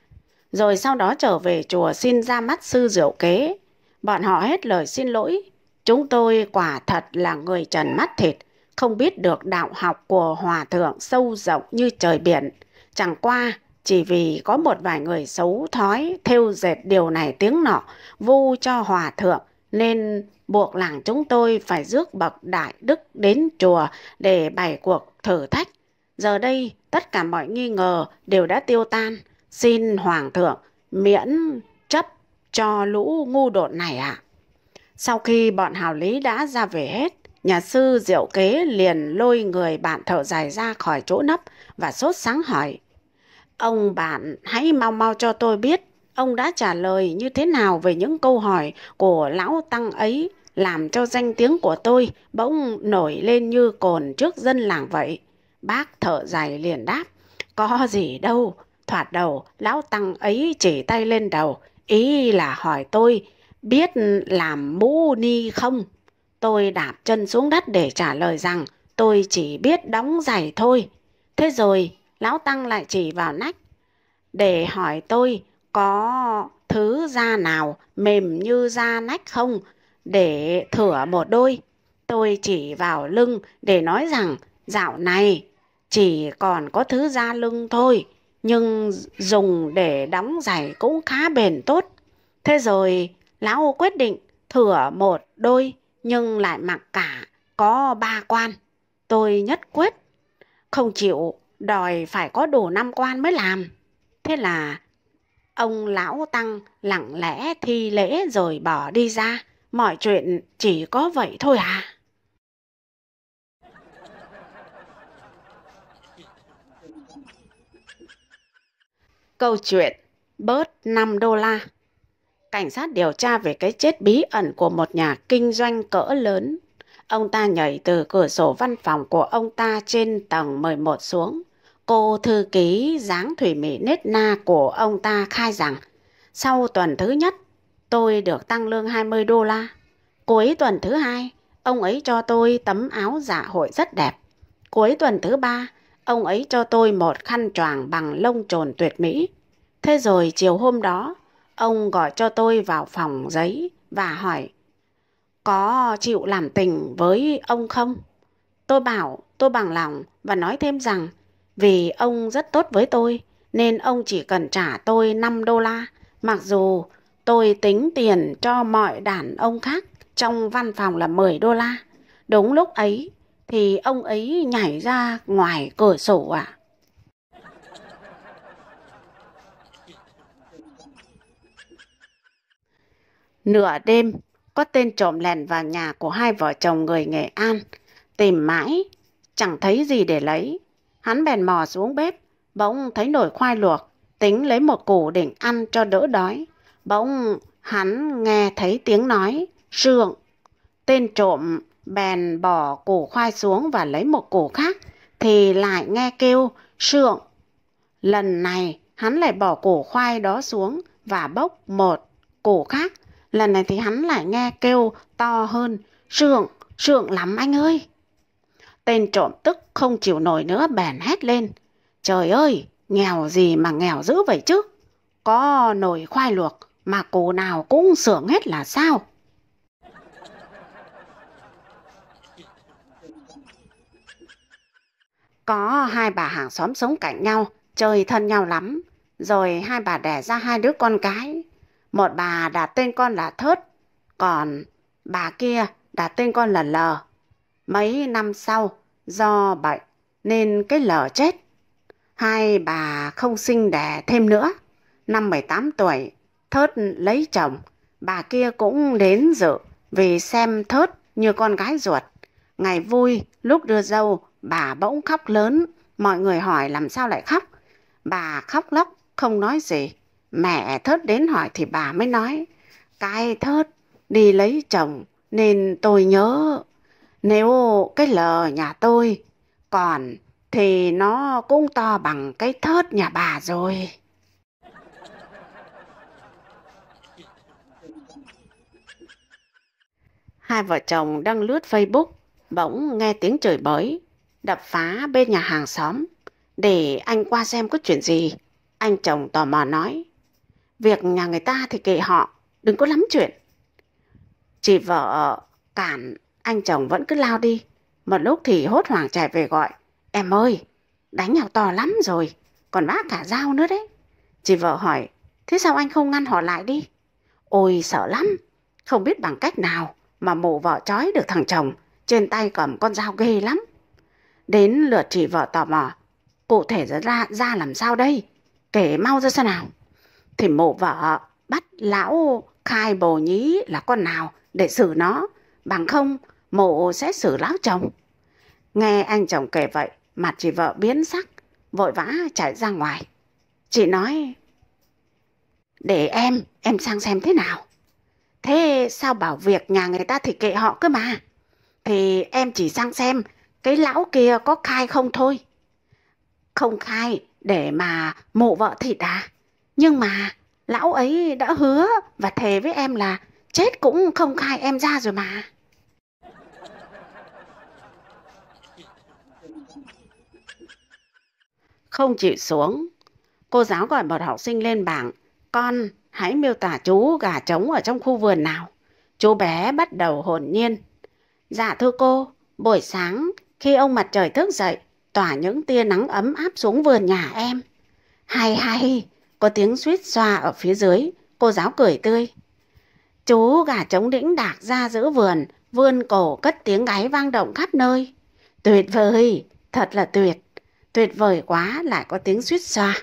Rồi sau đó trở về chùa xin ra mắt sư diệu kế. Bọn họ hết lời xin lỗi. Chúng tôi quả thật là người trần mắt thịt, không biết được đạo học của hòa thượng sâu rộng như trời biển, chẳng qua chỉ vì có một vài người xấu thói thêu dệt điều này tiếng nọ vu cho hòa thượng nên buộc làng chúng tôi phải rước bậc đại đức đến chùa để bày cuộc thử thách. Giờ đây tất cả mọi nghi ngờ đều đã tiêu tan. Xin Hoàng thượng miễn chấp cho lũ ngu độn này ạ. À. Sau khi bọn hào lý đã ra về hết, Nhà sư diệu kế liền lôi người bạn thở dài ra khỏi chỗ nấp và sốt sáng hỏi. Ông bạn hãy mau mau cho tôi biết ông đã trả lời như thế nào về những câu hỏi của lão tăng ấy làm cho danh tiếng của tôi bỗng nổi lên như cồn trước dân làng vậy. Bác thở dài liền đáp. Có gì đâu. Thoạt đầu, lão tăng ấy chỉ tay lên đầu. Ý là hỏi tôi biết làm mũ ni không? Tôi đạp chân xuống đất để trả lời rằng tôi chỉ biết đóng giày thôi. Thế rồi, Lão Tăng lại chỉ vào nách để hỏi tôi có thứ da nào mềm như da nách không để thửa một đôi. Tôi chỉ vào lưng để nói rằng dạo này chỉ còn có thứ da lưng thôi, nhưng dùng để đóng giày cũng khá bền tốt. Thế rồi, lão quyết định thửa một đôi nhưng lại mặc cả có ba quan. Tôi nhất quyết, không chịu, đòi phải có đủ năm quan mới làm. Thế là ông lão tăng lặng lẽ thi lễ rồi bỏ đi ra. Mọi chuyện chỉ có vậy thôi à? Câu chuyện bớt 5 đô la Cảnh sát điều tra về cái chết bí ẩn của một nhà kinh doanh cỡ lớn. Ông ta nhảy từ cửa sổ văn phòng của ông ta trên tầng 11 xuống. Cô thư ký dáng thủy mỹ nết na của ông ta khai rằng sau tuần thứ nhất tôi được tăng lương 20 đô la. Cuối tuần thứ hai ông ấy cho tôi tấm áo dạ hội rất đẹp. Cuối tuần thứ ba ông ấy cho tôi một khăn choàng bằng lông trồn tuyệt mỹ. Thế rồi chiều hôm đó Ông gọi cho tôi vào phòng giấy và hỏi có chịu làm tình với ông không? Tôi bảo tôi bằng lòng và nói thêm rằng vì ông rất tốt với tôi nên ông chỉ cần trả tôi năm đô la mặc dù tôi tính tiền cho mọi đàn ông khác trong văn phòng là mười đô la. Đúng lúc ấy thì ông ấy nhảy ra ngoài cửa sổ ạ. À. Nửa đêm, có tên trộm lèn vào nhà của hai vợ chồng người Nghệ An, tìm mãi, chẳng thấy gì để lấy. Hắn bèn mò xuống bếp, bỗng thấy nồi khoai luộc, tính lấy một củ định ăn cho đỡ đói. Bỗng hắn nghe thấy tiếng nói, sượng. Tên trộm bèn bỏ củ khoai xuống và lấy một củ khác, thì lại nghe kêu, sượng. Lần này hắn lại bỏ củ khoai đó xuống và bốc một củ khác Lần này thì hắn lại nghe kêu to hơn, sượng, sượng lắm anh ơi. Tên trộm tức không chịu nổi nữa bèn hét lên. Trời ơi, nghèo gì mà nghèo dữ vậy chứ? Có nồi khoai luộc mà cô nào cũng sượng hết là sao? Có hai bà hàng xóm sống cạnh nhau, chơi thân nhau lắm. Rồi hai bà đẻ ra hai đứa con cái, một bà đặt tên con là Thớt, còn bà kia đặt tên con là Lờ. Mấy năm sau, do bệnh nên cái Lờ chết. Hai bà không sinh đẻ thêm nữa. Năm 18 tuổi, Thớt lấy chồng, bà kia cũng đến dự vì xem Thớt như con gái ruột. Ngày vui, lúc đưa dâu, bà bỗng khóc lớn, mọi người hỏi làm sao lại khóc. Bà khóc lóc, không nói gì. Mẹ thớt đến hỏi thì bà mới nói, cai thớt đi lấy chồng nên tôi nhớ. Nếu cái lờ nhà tôi còn thì nó cũng to bằng cái thớt nhà bà rồi. Hai vợ chồng đang lướt Facebook, bỗng nghe tiếng chửi bới, đập phá bên nhà hàng xóm, để anh qua xem có chuyện gì. Anh chồng tò mò nói, Việc nhà người ta thì kệ họ, đừng có lắm chuyện. Chị vợ cản, anh chồng vẫn cứ lao đi. Một lúc thì hốt hoảng chạy về gọi. Em ơi, đánh nhau to lắm rồi, còn vác cả dao nữa đấy. Chị vợ hỏi, thế sao anh không ngăn họ lại đi? Ôi sợ lắm, không biết bằng cách nào mà mụ vợ trói được thằng chồng, trên tay cầm con dao ghê lắm. Đến lượt chị vợ tò mò, cụ thể ra ra làm sao đây? Kể mau ra sao nào thì mộ vợ bắt lão khai bồ nhí là con nào để xử nó, bằng không mộ sẽ xử lão chồng. Nghe anh chồng kể vậy, mặt chị vợ biến sắc, vội vã chạy ra ngoài. Chị nói, để em, em sang xem thế nào. Thế sao bảo việc nhà người ta thì kệ họ cơ mà. Thì em chỉ sang xem cái lão kia có khai không thôi. Không khai để mà mộ vợ thịt à? Nhưng mà lão ấy đã hứa và thề với em là chết cũng không khai em ra rồi mà. Không chịu xuống, cô giáo gọi một học sinh lên bảng. Con, hãy miêu tả chú gà trống ở trong khu vườn nào. Chú bé bắt đầu hồn nhiên. Dạ thưa cô, buổi sáng khi ông mặt trời thức dậy, tỏa những tia nắng ấm áp xuống vườn nhà em. Hay hay, có tiếng suýt xoa ở phía dưới, cô giáo cười tươi. Chú gà trống đĩnh đạc ra giữa vườn, vươn cổ cất tiếng gáy vang động khắp nơi. Tuyệt vời, thật là tuyệt. Tuyệt vời quá lại có tiếng suýt xoa.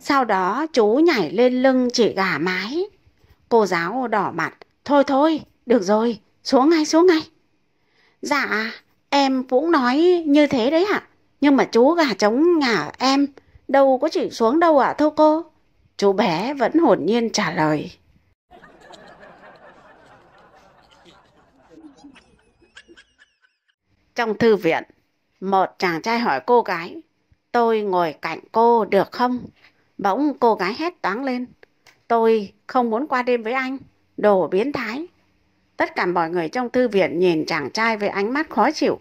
Sau đó chú nhảy lên lưng chị gà mái. Cô giáo đỏ mặt. Thôi thôi, được rồi, xuống ngay, xuống ngay. Dạ, em cũng nói như thế đấy ạ. Nhưng mà chú gà trống nhà em đâu có chịu xuống đâu ạ à, thưa cô. Chú bé vẫn hồn nhiên trả lời. Trong thư viện, một chàng trai hỏi cô gái, tôi ngồi cạnh cô được không? Bỗng cô gái hét toáng lên, tôi không muốn qua đêm với anh, đồ biến thái. Tất cả mọi người trong thư viện nhìn chàng trai với ánh mắt khó chịu.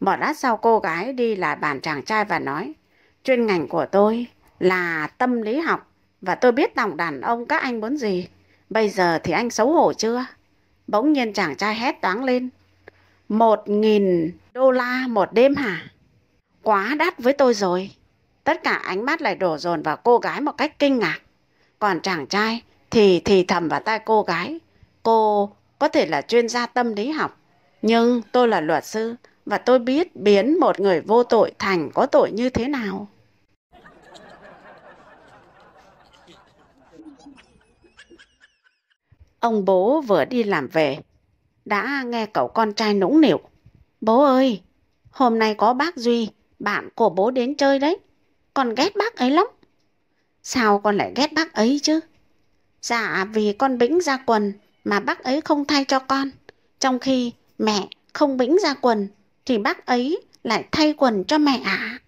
Một lát sau cô gái đi lại bàn chàng trai và nói, Chuyên ngành của tôi là tâm lý học và tôi biết lòng đàn ông các anh muốn gì. Bây giờ thì anh xấu hổ chưa? Bỗng nhiên chàng trai hét toáng lên. Một nghìn đô la một đêm hả? Quá đắt với tôi rồi. Tất cả ánh mắt lại đổ dồn vào cô gái một cách kinh ngạc. Còn chàng trai thì thì thầm vào tai cô gái. Cô có thể là chuyên gia tâm lý học. Nhưng tôi là luật sư và tôi biết biến một người vô tội thành có tội như thế nào. Ông bố vừa đi làm về, đã nghe cậu con trai nũng nịu. Bố ơi, hôm nay có bác Duy, bạn của bố đến chơi đấy. Con ghét bác ấy lắm. Sao con lại ghét bác ấy chứ? Dạ vì con bĩnh ra quần mà bác ấy không thay cho con. Trong khi mẹ không bĩnh ra quần thì bác ấy lại thay quần cho mẹ ạ. À.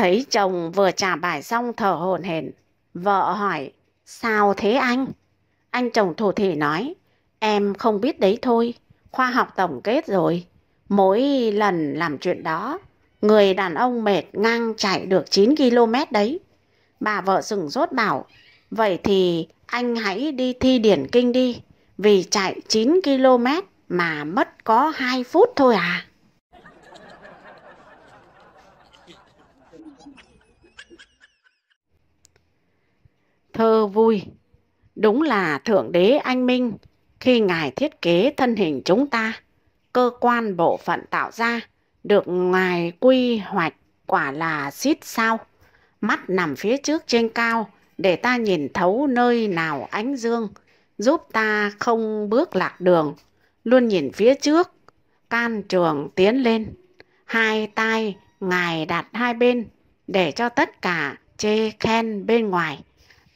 Thấy chồng vừa trả bài xong thở hổn hển, vợ hỏi, sao thế anh? Anh chồng thổ thể nói, em không biết đấy thôi, khoa học tổng kết rồi. Mỗi lần làm chuyện đó, người đàn ông mệt ngang chạy được 9 km đấy. Bà vợ sừng rốt bảo, vậy thì anh hãy đi thi điển kinh đi, vì chạy 9 km mà mất có 2 phút thôi à. vui. Đúng là Thượng Đế anh Minh khi Ngài thiết kế thân hình chúng ta, cơ quan bộ phận tạo ra được Ngài quy hoạch quả là xít sao. Mắt nằm phía trước trên cao để ta nhìn thấu nơi nào ánh dương, giúp ta không bước lạc đường, luôn nhìn phía trước, can trường tiến lên. Hai tay Ngài đặt hai bên để cho tất cả chê khen bên ngoài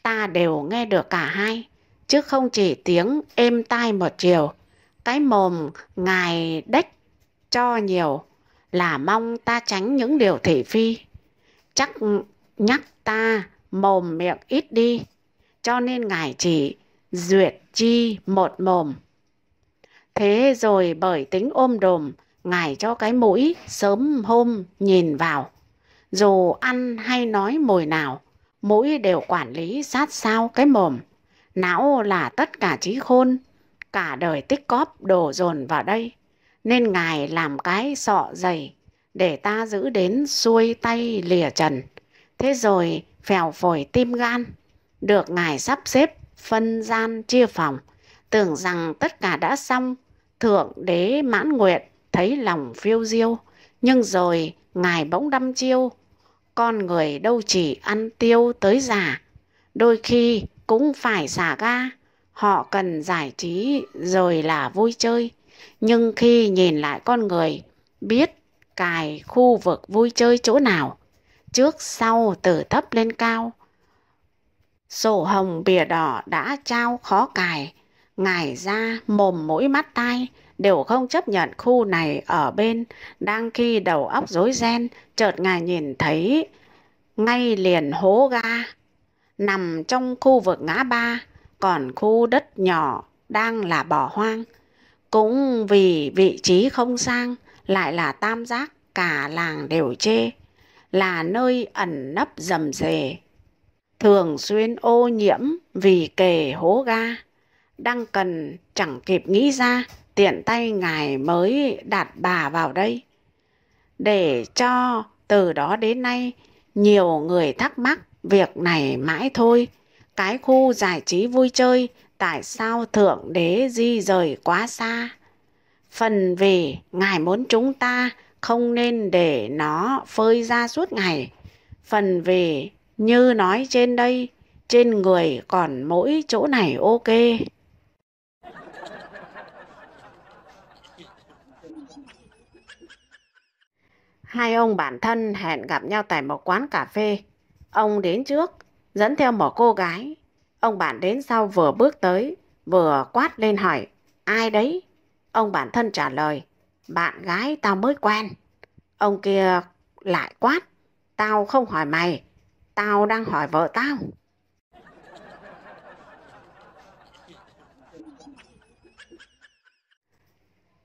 ta đều nghe được cả hai, chứ không chỉ tiếng êm tai một chiều. Cái mồm ngài đách cho nhiều là mong ta tránh những điều thị phi. Chắc nhắc ta mồm miệng ít đi, cho nên ngài chỉ duyệt chi một mồm. Thế rồi bởi tính ôm đồm, ngài cho cái mũi sớm hôm nhìn vào. Dù ăn hay nói mùi nào, mũi đều quản lý sát sao cái mồm, não là tất cả trí khôn, cả đời tích cóp đổ dồn vào đây, nên ngài làm cái sọ dày để ta giữ đến xuôi tay lìa trần. Thế rồi phèo phổi tim gan, được ngài sắp xếp phân gian chia phòng, tưởng rằng tất cả đã xong, thượng đế mãn nguyện thấy lòng phiêu diêu, nhưng rồi ngài bỗng đâm chiêu con người đâu chỉ ăn tiêu tới già, đôi khi cũng phải xả ga. Họ cần giải trí rồi là vui chơi, nhưng khi nhìn lại con người, biết cài khu vực vui chơi chỗ nào, trước sau từ thấp lên cao. Sổ hồng bìa đỏ đã trao khó cài, ngài ra mồm mũi mắt tai đều không chấp nhận khu này ở bên đang khi đầu óc rối ren chợt ngài nhìn thấy ngay liền hố ga nằm trong khu vực ngã ba còn khu đất nhỏ đang là bỏ hoang cũng vì vị trí không sang lại là tam giác cả làng đều chê là nơi ẩn nấp rầm rề thường xuyên ô nhiễm vì kề hố ga đang cần chẳng kịp nghĩ ra tiện tay ngài mới đặt bà vào đây để cho từ đó đến nay nhiều người thắc mắc việc này mãi thôi cái khu giải trí vui chơi tại sao thượng đế di rời quá xa phần vì ngài muốn chúng ta không nên để nó phơi ra suốt ngày phần vì như nói trên đây trên người còn mỗi chỗ này ok Hai ông bản thân hẹn gặp nhau tại một quán cà phê. Ông đến trước, dẫn theo một cô gái. Ông bạn đến sau vừa bước tới, vừa quát lên hỏi, ai đấy? Ông bản thân trả lời, bạn gái tao mới quen. Ông kia lại quát, tao không hỏi mày, tao đang hỏi vợ tao.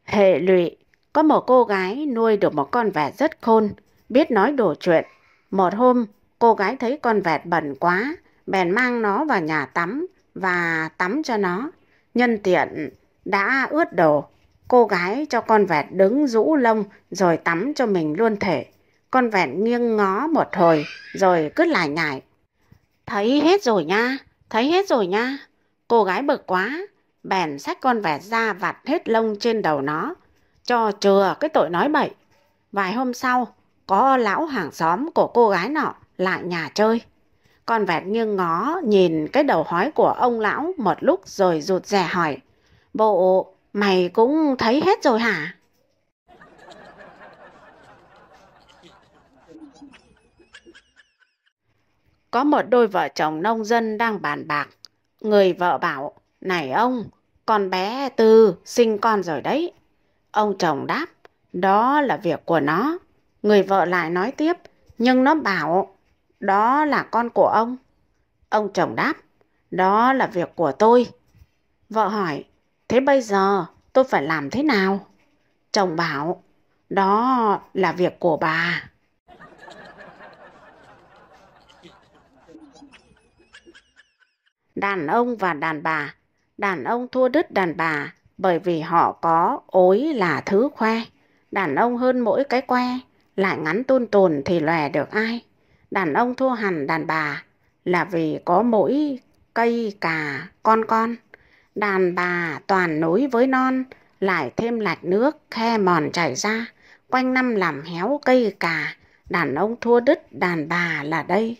Hệ lụy có một cô gái nuôi được một con vẹt rất khôn, biết nói đủ chuyện. Một hôm, cô gái thấy con vẹt bẩn quá, bèn mang nó vào nhà tắm và tắm cho nó. Nhân tiện đã ướt đồ, cô gái cho con vẹt đứng rũ lông rồi tắm cho mình luôn thể. Con vẹt nghiêng ngó một hồi rồi cứ lại nhải. Thấy hết rồi nha, thấy hết rồi nha. Cô gái bực quá, bèn xách con vẹt ra vặt hết lông trên đầu nó cho chừa cái tội nói bậy. Vài hôm sau, có lão hàng xóm của cô gái nọ lại nhà chơi. Con vẹt nghiêng ngó nhìn cái đầu hói của ông lão một lúc rồi rụt rè hỏi. Bộ, mày cũng thấy hết rồi hả? Có một đôi vợ chồng nông dân đang bàn bạc. Người vợ bảo, này ông, con bé Tư sinh con rồi đấy. Ông chồng đáp, đó là việc của nó. Người vợ lại nói tiếp, nhưng nó bảo, đó là con của ông. Ông chồng đáp, đó là việc của tôi. Vợ hỏi, thế bây giờ tôi phải làm thế nào? Chồng bảo, đó là việc của bà. Đàn ông và đàn bà, đàn ông thua đứt đàn bà, bởi vì họ có ối là thứ khoe. Đàn ông hơn mỗi cái que, lại ngắn tôn tồn thì lòe được ai. Đàn ông thua hẳn đàn bà là vì có mỗi cây cà con con. Đàn bà toàn nối với non, lại thêm lạch nước khe mòn chảy ra, quanh năm làm héo cây cà, đàn ông thua đứt đàn bà là đây.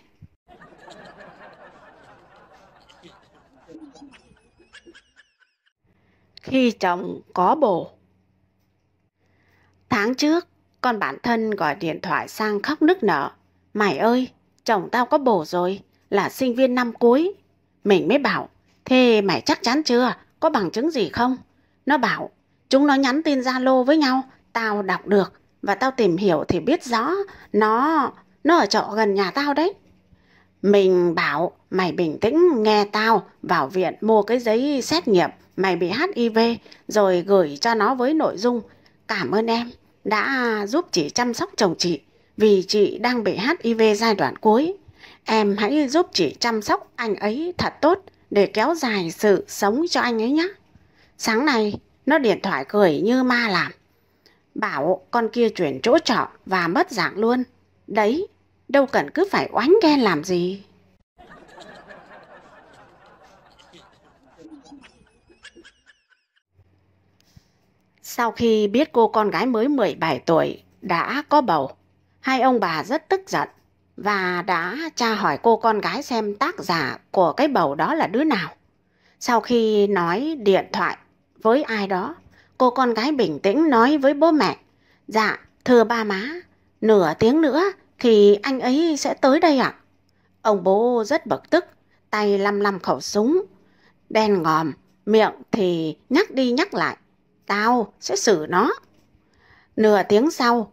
khi chồng có bổ. Tháng trước, con bản thân gọi điện thoại sang khóc nức nở. Mày ơi, chồng tao có bổ rồi, là sinh viên năm cuối. Mình mới bảo, thế mày chắc chắn chưa, có bằng chứng gì không? Nó bảo, chúng nó nhắn tin Zalo với nhau, tao đọc được và tao tìm hiểu thì biết rõ nó nó ở trọ gần nhà tao đấy. Mình bảo mày bình tĩnh nghe tao vào viện mua cái giấy xét nghiệm mày bị HIV rồi gửi cho nó với nội dung cảm ơn em đã giúp chị chăm sóc chồng chị vì chị đang bị HIV giai đoạn cuối. Em hãy giúp chị chăm sóc anh ấy thật tốt để kéo dài sự sống cho anh ấy nhé. Sáng nay, nó điện thoại cười như ma làm. Bảo con kia chuyển chỗ trọ và mất dạng luôn. Đấy, đâu cần cứ phải oánh ghen làm gì. Sau khi biết cô con gái mới 17 tuổi đã có bầu, hai ông bà rất tức giận và đã tra hỏi cô con gái xem tác giả của cái bầu đó là đứa nào. Sau khi nói điện thoại với ai đó, cô con gái bình tĩnh nói với bố mẹ, Dạ, thưa ba má, nửa tiếng nữa thì anh ấy sẽ tới đây ạ. À? Ông bố rất bực tức, tay lăm lăm khẩu súng, đen ngòm, miệng thì nhắc đi nhắc lại Tao sẽ xử nó. Nửa tiếng sau,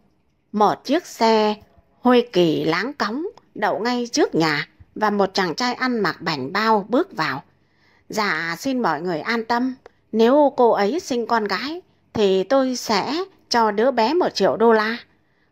một chiếc xe hôi kỳ láng cống đậu ngay trước nhà và một chàng trai ăn mặc bảnh bao bước vào. Dạ xin mọi người an tâm, nếu cô ấy sinh con gái thì tôi sẽ cho đứa bé một triệu đô la.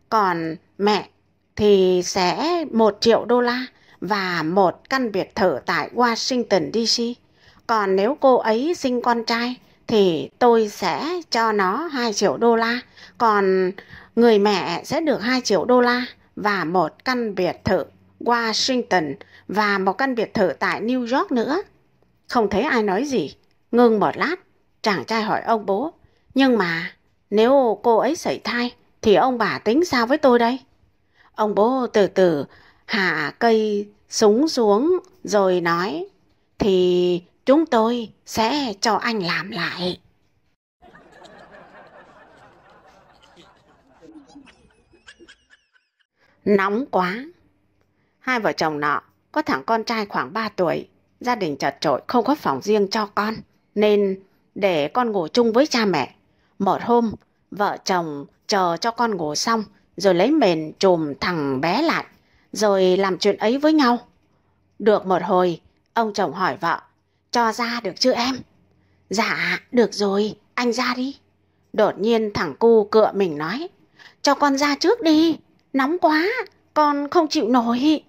Còn mẹ thì sẽ một triệu đô la và một căn biệt thự tại Washington DC. Còn nếu cô ấy sinh con trai thì tôi sẽ cho nó 2 triệu đô la, còn người mẹ sẽ được 2 triệu đô la và một căn biệt thự Washington và một căn biệt thự tại New York nữa. Không thấy ai nói gì, ngưng một lát, chàng trai hỏi ông bố, nhưng mà nếu cô ấy sảy thai thì ông bà tính sao với tôi đây? Ông bố từ từ hạ cây súng xuống rồi nói thì Chúng tôi sẽ cho anh làm lại. Nóng quá. Hai vợ chồng nọ có thằng con trai khoảng 3 tuổi. Gia đình chật trội không có phòng riêng cho con. Nên để con ngủ chung với cha mẹ. Một hôm, vợ chồng chờ cho con ngủ xong rồi lấy mền trùm thằng bé lại rồi làm chuyện ấy với nhau. Được một hồi, ông chồng hỏi vợ cho ra được chưa em? Dạ, được rồi, anh ra đi. Đột nhiên thằng cu cựa mình nói, cho con ra trước đi, nóng quá, con không chịu nổi.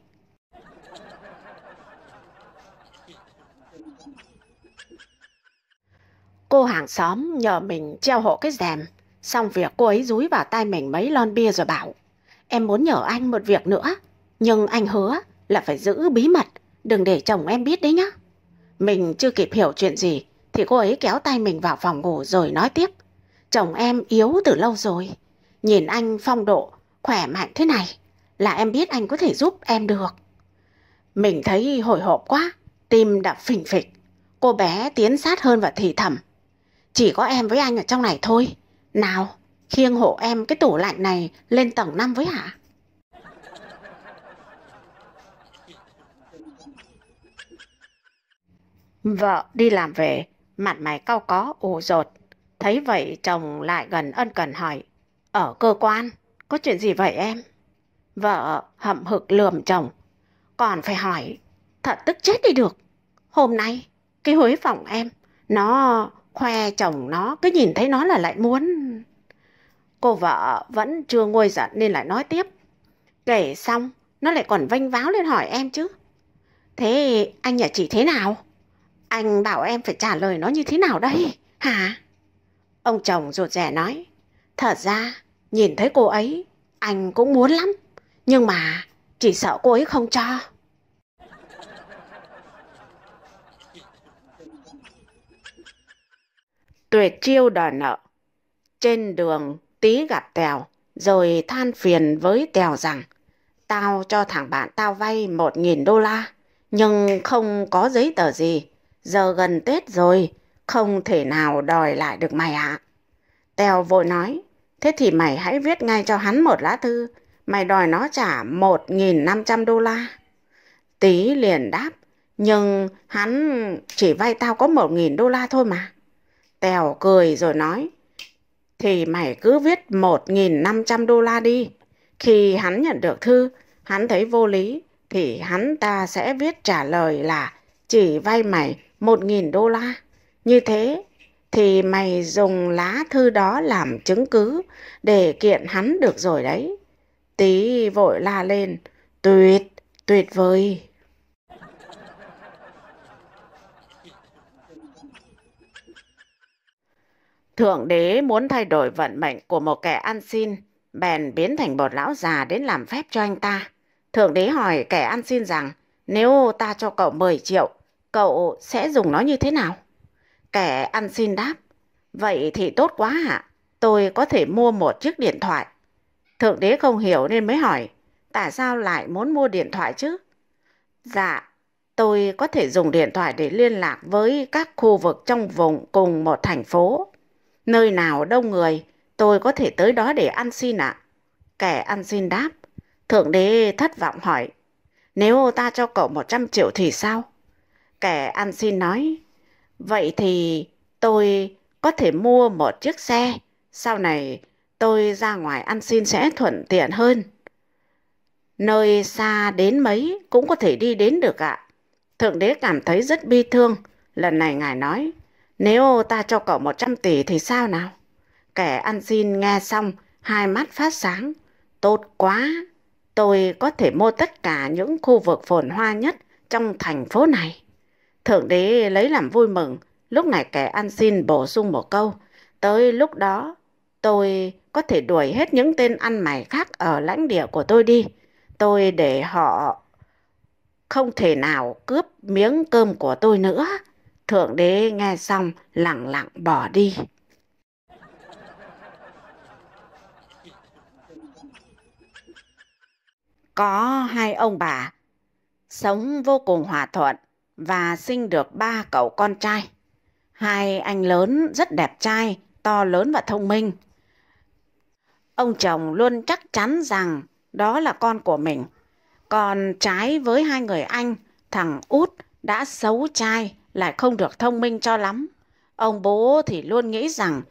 Cô hàng xóm nhờ mình treo hộ cái rèm, xong việc cô ấy rúi vào tay mình mấy lon bia rồi bảo, em muốn nhờ anh một việc nữa, nhưng anh hứa là phải giữ bí mật, đừng để chồng em biết đấy nhá. Mình chưa kịp hiểu chuyện gì thì cô ấy kéo tay mình vào phòng ngủ rồi nói tiếp. Chồng em yếu từ lâu rồi. Nhìn anh phong độ, khỏe mạnh thế này là em biết anh có thể giúp em được. Mình thấy hồi hộp quá, tim đập phình phịch. Cô bé tiến sát hơn và thì thầm. Chỉ có em với anh ở trong này thôi. Nào, khiêng hộ em cái tủ lạnh này lên tầng 5 với hả? Vợ đi làm về, mặt mày cau có ủ rột. Thấy vậy chồng lại gần ân cần hỏi, ở cơ quan, có chuyện gì vậy em? Vợ hậm hực lườm chồng, còn phải hỏi, thật tức chết đi được. Hôm nay, cái huế phòng em, nó khoe chồng nó, cứ nhìn thấy nó là lại muốn. Cô vợ vẫn chưa nguôi giận nên lại nói tiếp. Kể xong, nó lại còn vênh váo lên hỏi em chứ. Thế anh nhà chị thế nào? Anh bảo em phải trả lời nó như thế nào đây? Hả? Ông chồng rụt rẻ nói. thở ra, nhìn thấy cô ấy, anh cũng muốn lắm. Nhưng mà chỉ sợ cô ấy không cho. Tuyệt chiêu đòi nợ. Trên đường, tí gặp Tèo, rồi than phiền với Tèo rằng Tao cho thằng bạn tao vay một nghìn đô la, nhưng không có giấy tờ gì giờ gần Tết rồi, không thể nào đòi lại được mày ạ. Tèo vội nói, thế thì mày hãy viết ngay cho hắn một lá thư, mày đòi nó trả 1.500 đô la. Tí liền đáp, nhưng hắn chỉ vay tao có 1.000 đô la thôi mà. Tèo cười rồi nói, thì mày cứ viết 1.500 đô la đi. Khi hắn nhận được thư, hắn thấy vô lý, thì hắn ta sẽ viết trả lời là chỉ vay mày một nghìn đô la. Như thế thì mày dùng lá thư đó làm chứng cứ để kiện hắn được rồi đấy. Tí vội la lên, tuyệt, tuyệt vời. Thượng đế muốn thay đổi vận mệnh của một kẻ ăn xin, bèn biến thành một lão già đến làm phép cho anh ta. Thượng đế hỏi kẻ ăn xin rằng, nếu ta cho cậu 10 triệu, Cậu sẽ dùng nó như thế nào? Kẻ ăn xin đáp. Vậy thì tốt quá ạ. Tôi có thể mua một chiếc điện thoại. Thượng đế không hiểu nên mới hỏi. Tại sao lại muốn mua điện thoại chứ? Dạ, tôi có thể dùng điện thoại để liên lạc với các khu vực trong vùng cùng một thành phố. Nơi nào đông người, tôi có thể tới đó để ăn xin ạ. Kẻ ăn xin đáp. Thượng đế thất vọng hỏi. Nếu ta cho cậu 100 triệu thì sao? Kẻ ăn xin nói, vậy thì tôi có thể mua một chiếc xe, sau này tôi ra ngoài ăn xin sẽ thuận tiện hơn. Nơi xa đến mấy cũng có thể đi đến được ạ. Thượng đế cảm thấy rất bi thương. Lần này ngài nói, nếu ta cho cậu một trăm tỷ thì sao nào? Kẻ ăn xin nghe xong, hai mắt phát sáng. Tốt quá, tôi có thể mua tất cả những khu vực phồn hoa nhất trong thành phố này. Thượng đế lấy làm vui mừng, lúc này kẻ ăn xin bổ sung một câu. Tới lúc đó, tôi có thể đuổi hết những tên ăn mày khác ở lãnh địa của tôi đi. Tôi để họ không thể nào cướp miếng cơm của tôi nữa. Thượng đế nghe xong lặng lặng bỏ đi. Có hai ông bà sống vô cùng hòa thuận và sinh được ba cậu con trai. Hai anh lớn rất đẹp trai, to lớn và thông minh. Ông chồng luôn chắc chắn rằng đó là con của mình. Còn trái với hai người anh, thằng út đã xấu trai lại không được thông minh cho lắm. Ông bố thì luôn nghĩ rằng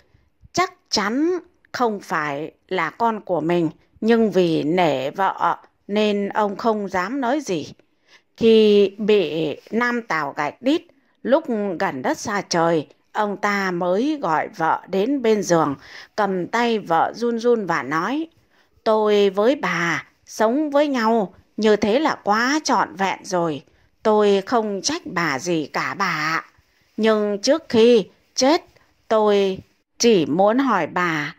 chắc chắn không phải là con của mình, nhưng vì nể vợ nên ông không dám nói gì. Khi bị Nam Tào gạch đít, lúc gần đất xa trời, ông ta mới gọi vợ đến bên giường, cầm tay vợ run run và nói, tôi với bà sống với nhau như thế là quá trọn vẹn rồi, tôi không trách bà gì cả bà Nhưng trước khi chết, tôi chỉ muốn hỏi bà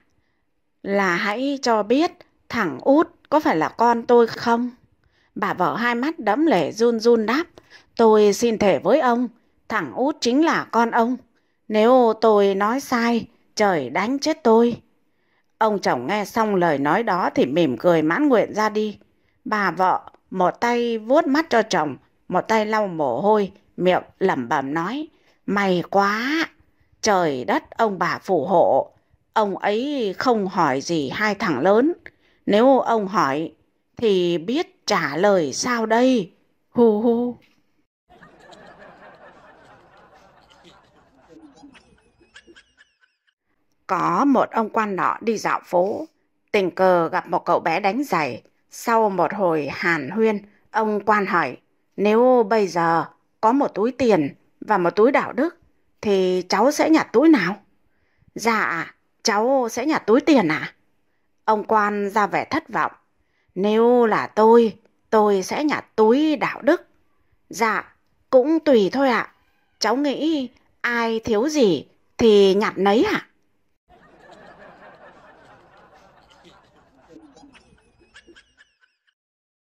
là hãy cho biết thằng út có phải là con tôi không? Bà vợ hai mắt đẫm lệ run run đáp. Tôi xin thể với ông, thằng út chính là con ông. Nếu tôi nói sai, trời đánh chết tôi. Ông chồng nghe xong lời nói đó thì mỉm cười mãn nguyện ra đi. Bà vợ, một tay vuốt mắt cho chồng, một tay lau mồ hôi, miệng lẩm bẩm nói. May quá, trời đất ông bà phù hộ. Ông ấy không hỏi gì hai thằng lớn. Nếu ông hỏi thì biết trả lời sao đây? Hù hù. Có một ông quan nọ đi dạo phố, tình cờ gặp một cậu bé đánh giày. Sau một hồi hàn huyên, ông quan hỏi, nếu bây giờ có một túi tiền và một túi đạo đức, thì cháu sẽ nhặt túi nào? Dạ, cháu sẽ nhặt túi tiền à? Ông quan ra vẻ thất vọng, nếu là tôi, tôi sẽ nhặt túi đạo đức. Dạ, cũng tùy thôi ạ. Cháu nghĩ ai thiếu gì thì nhặt nấy ạ. À?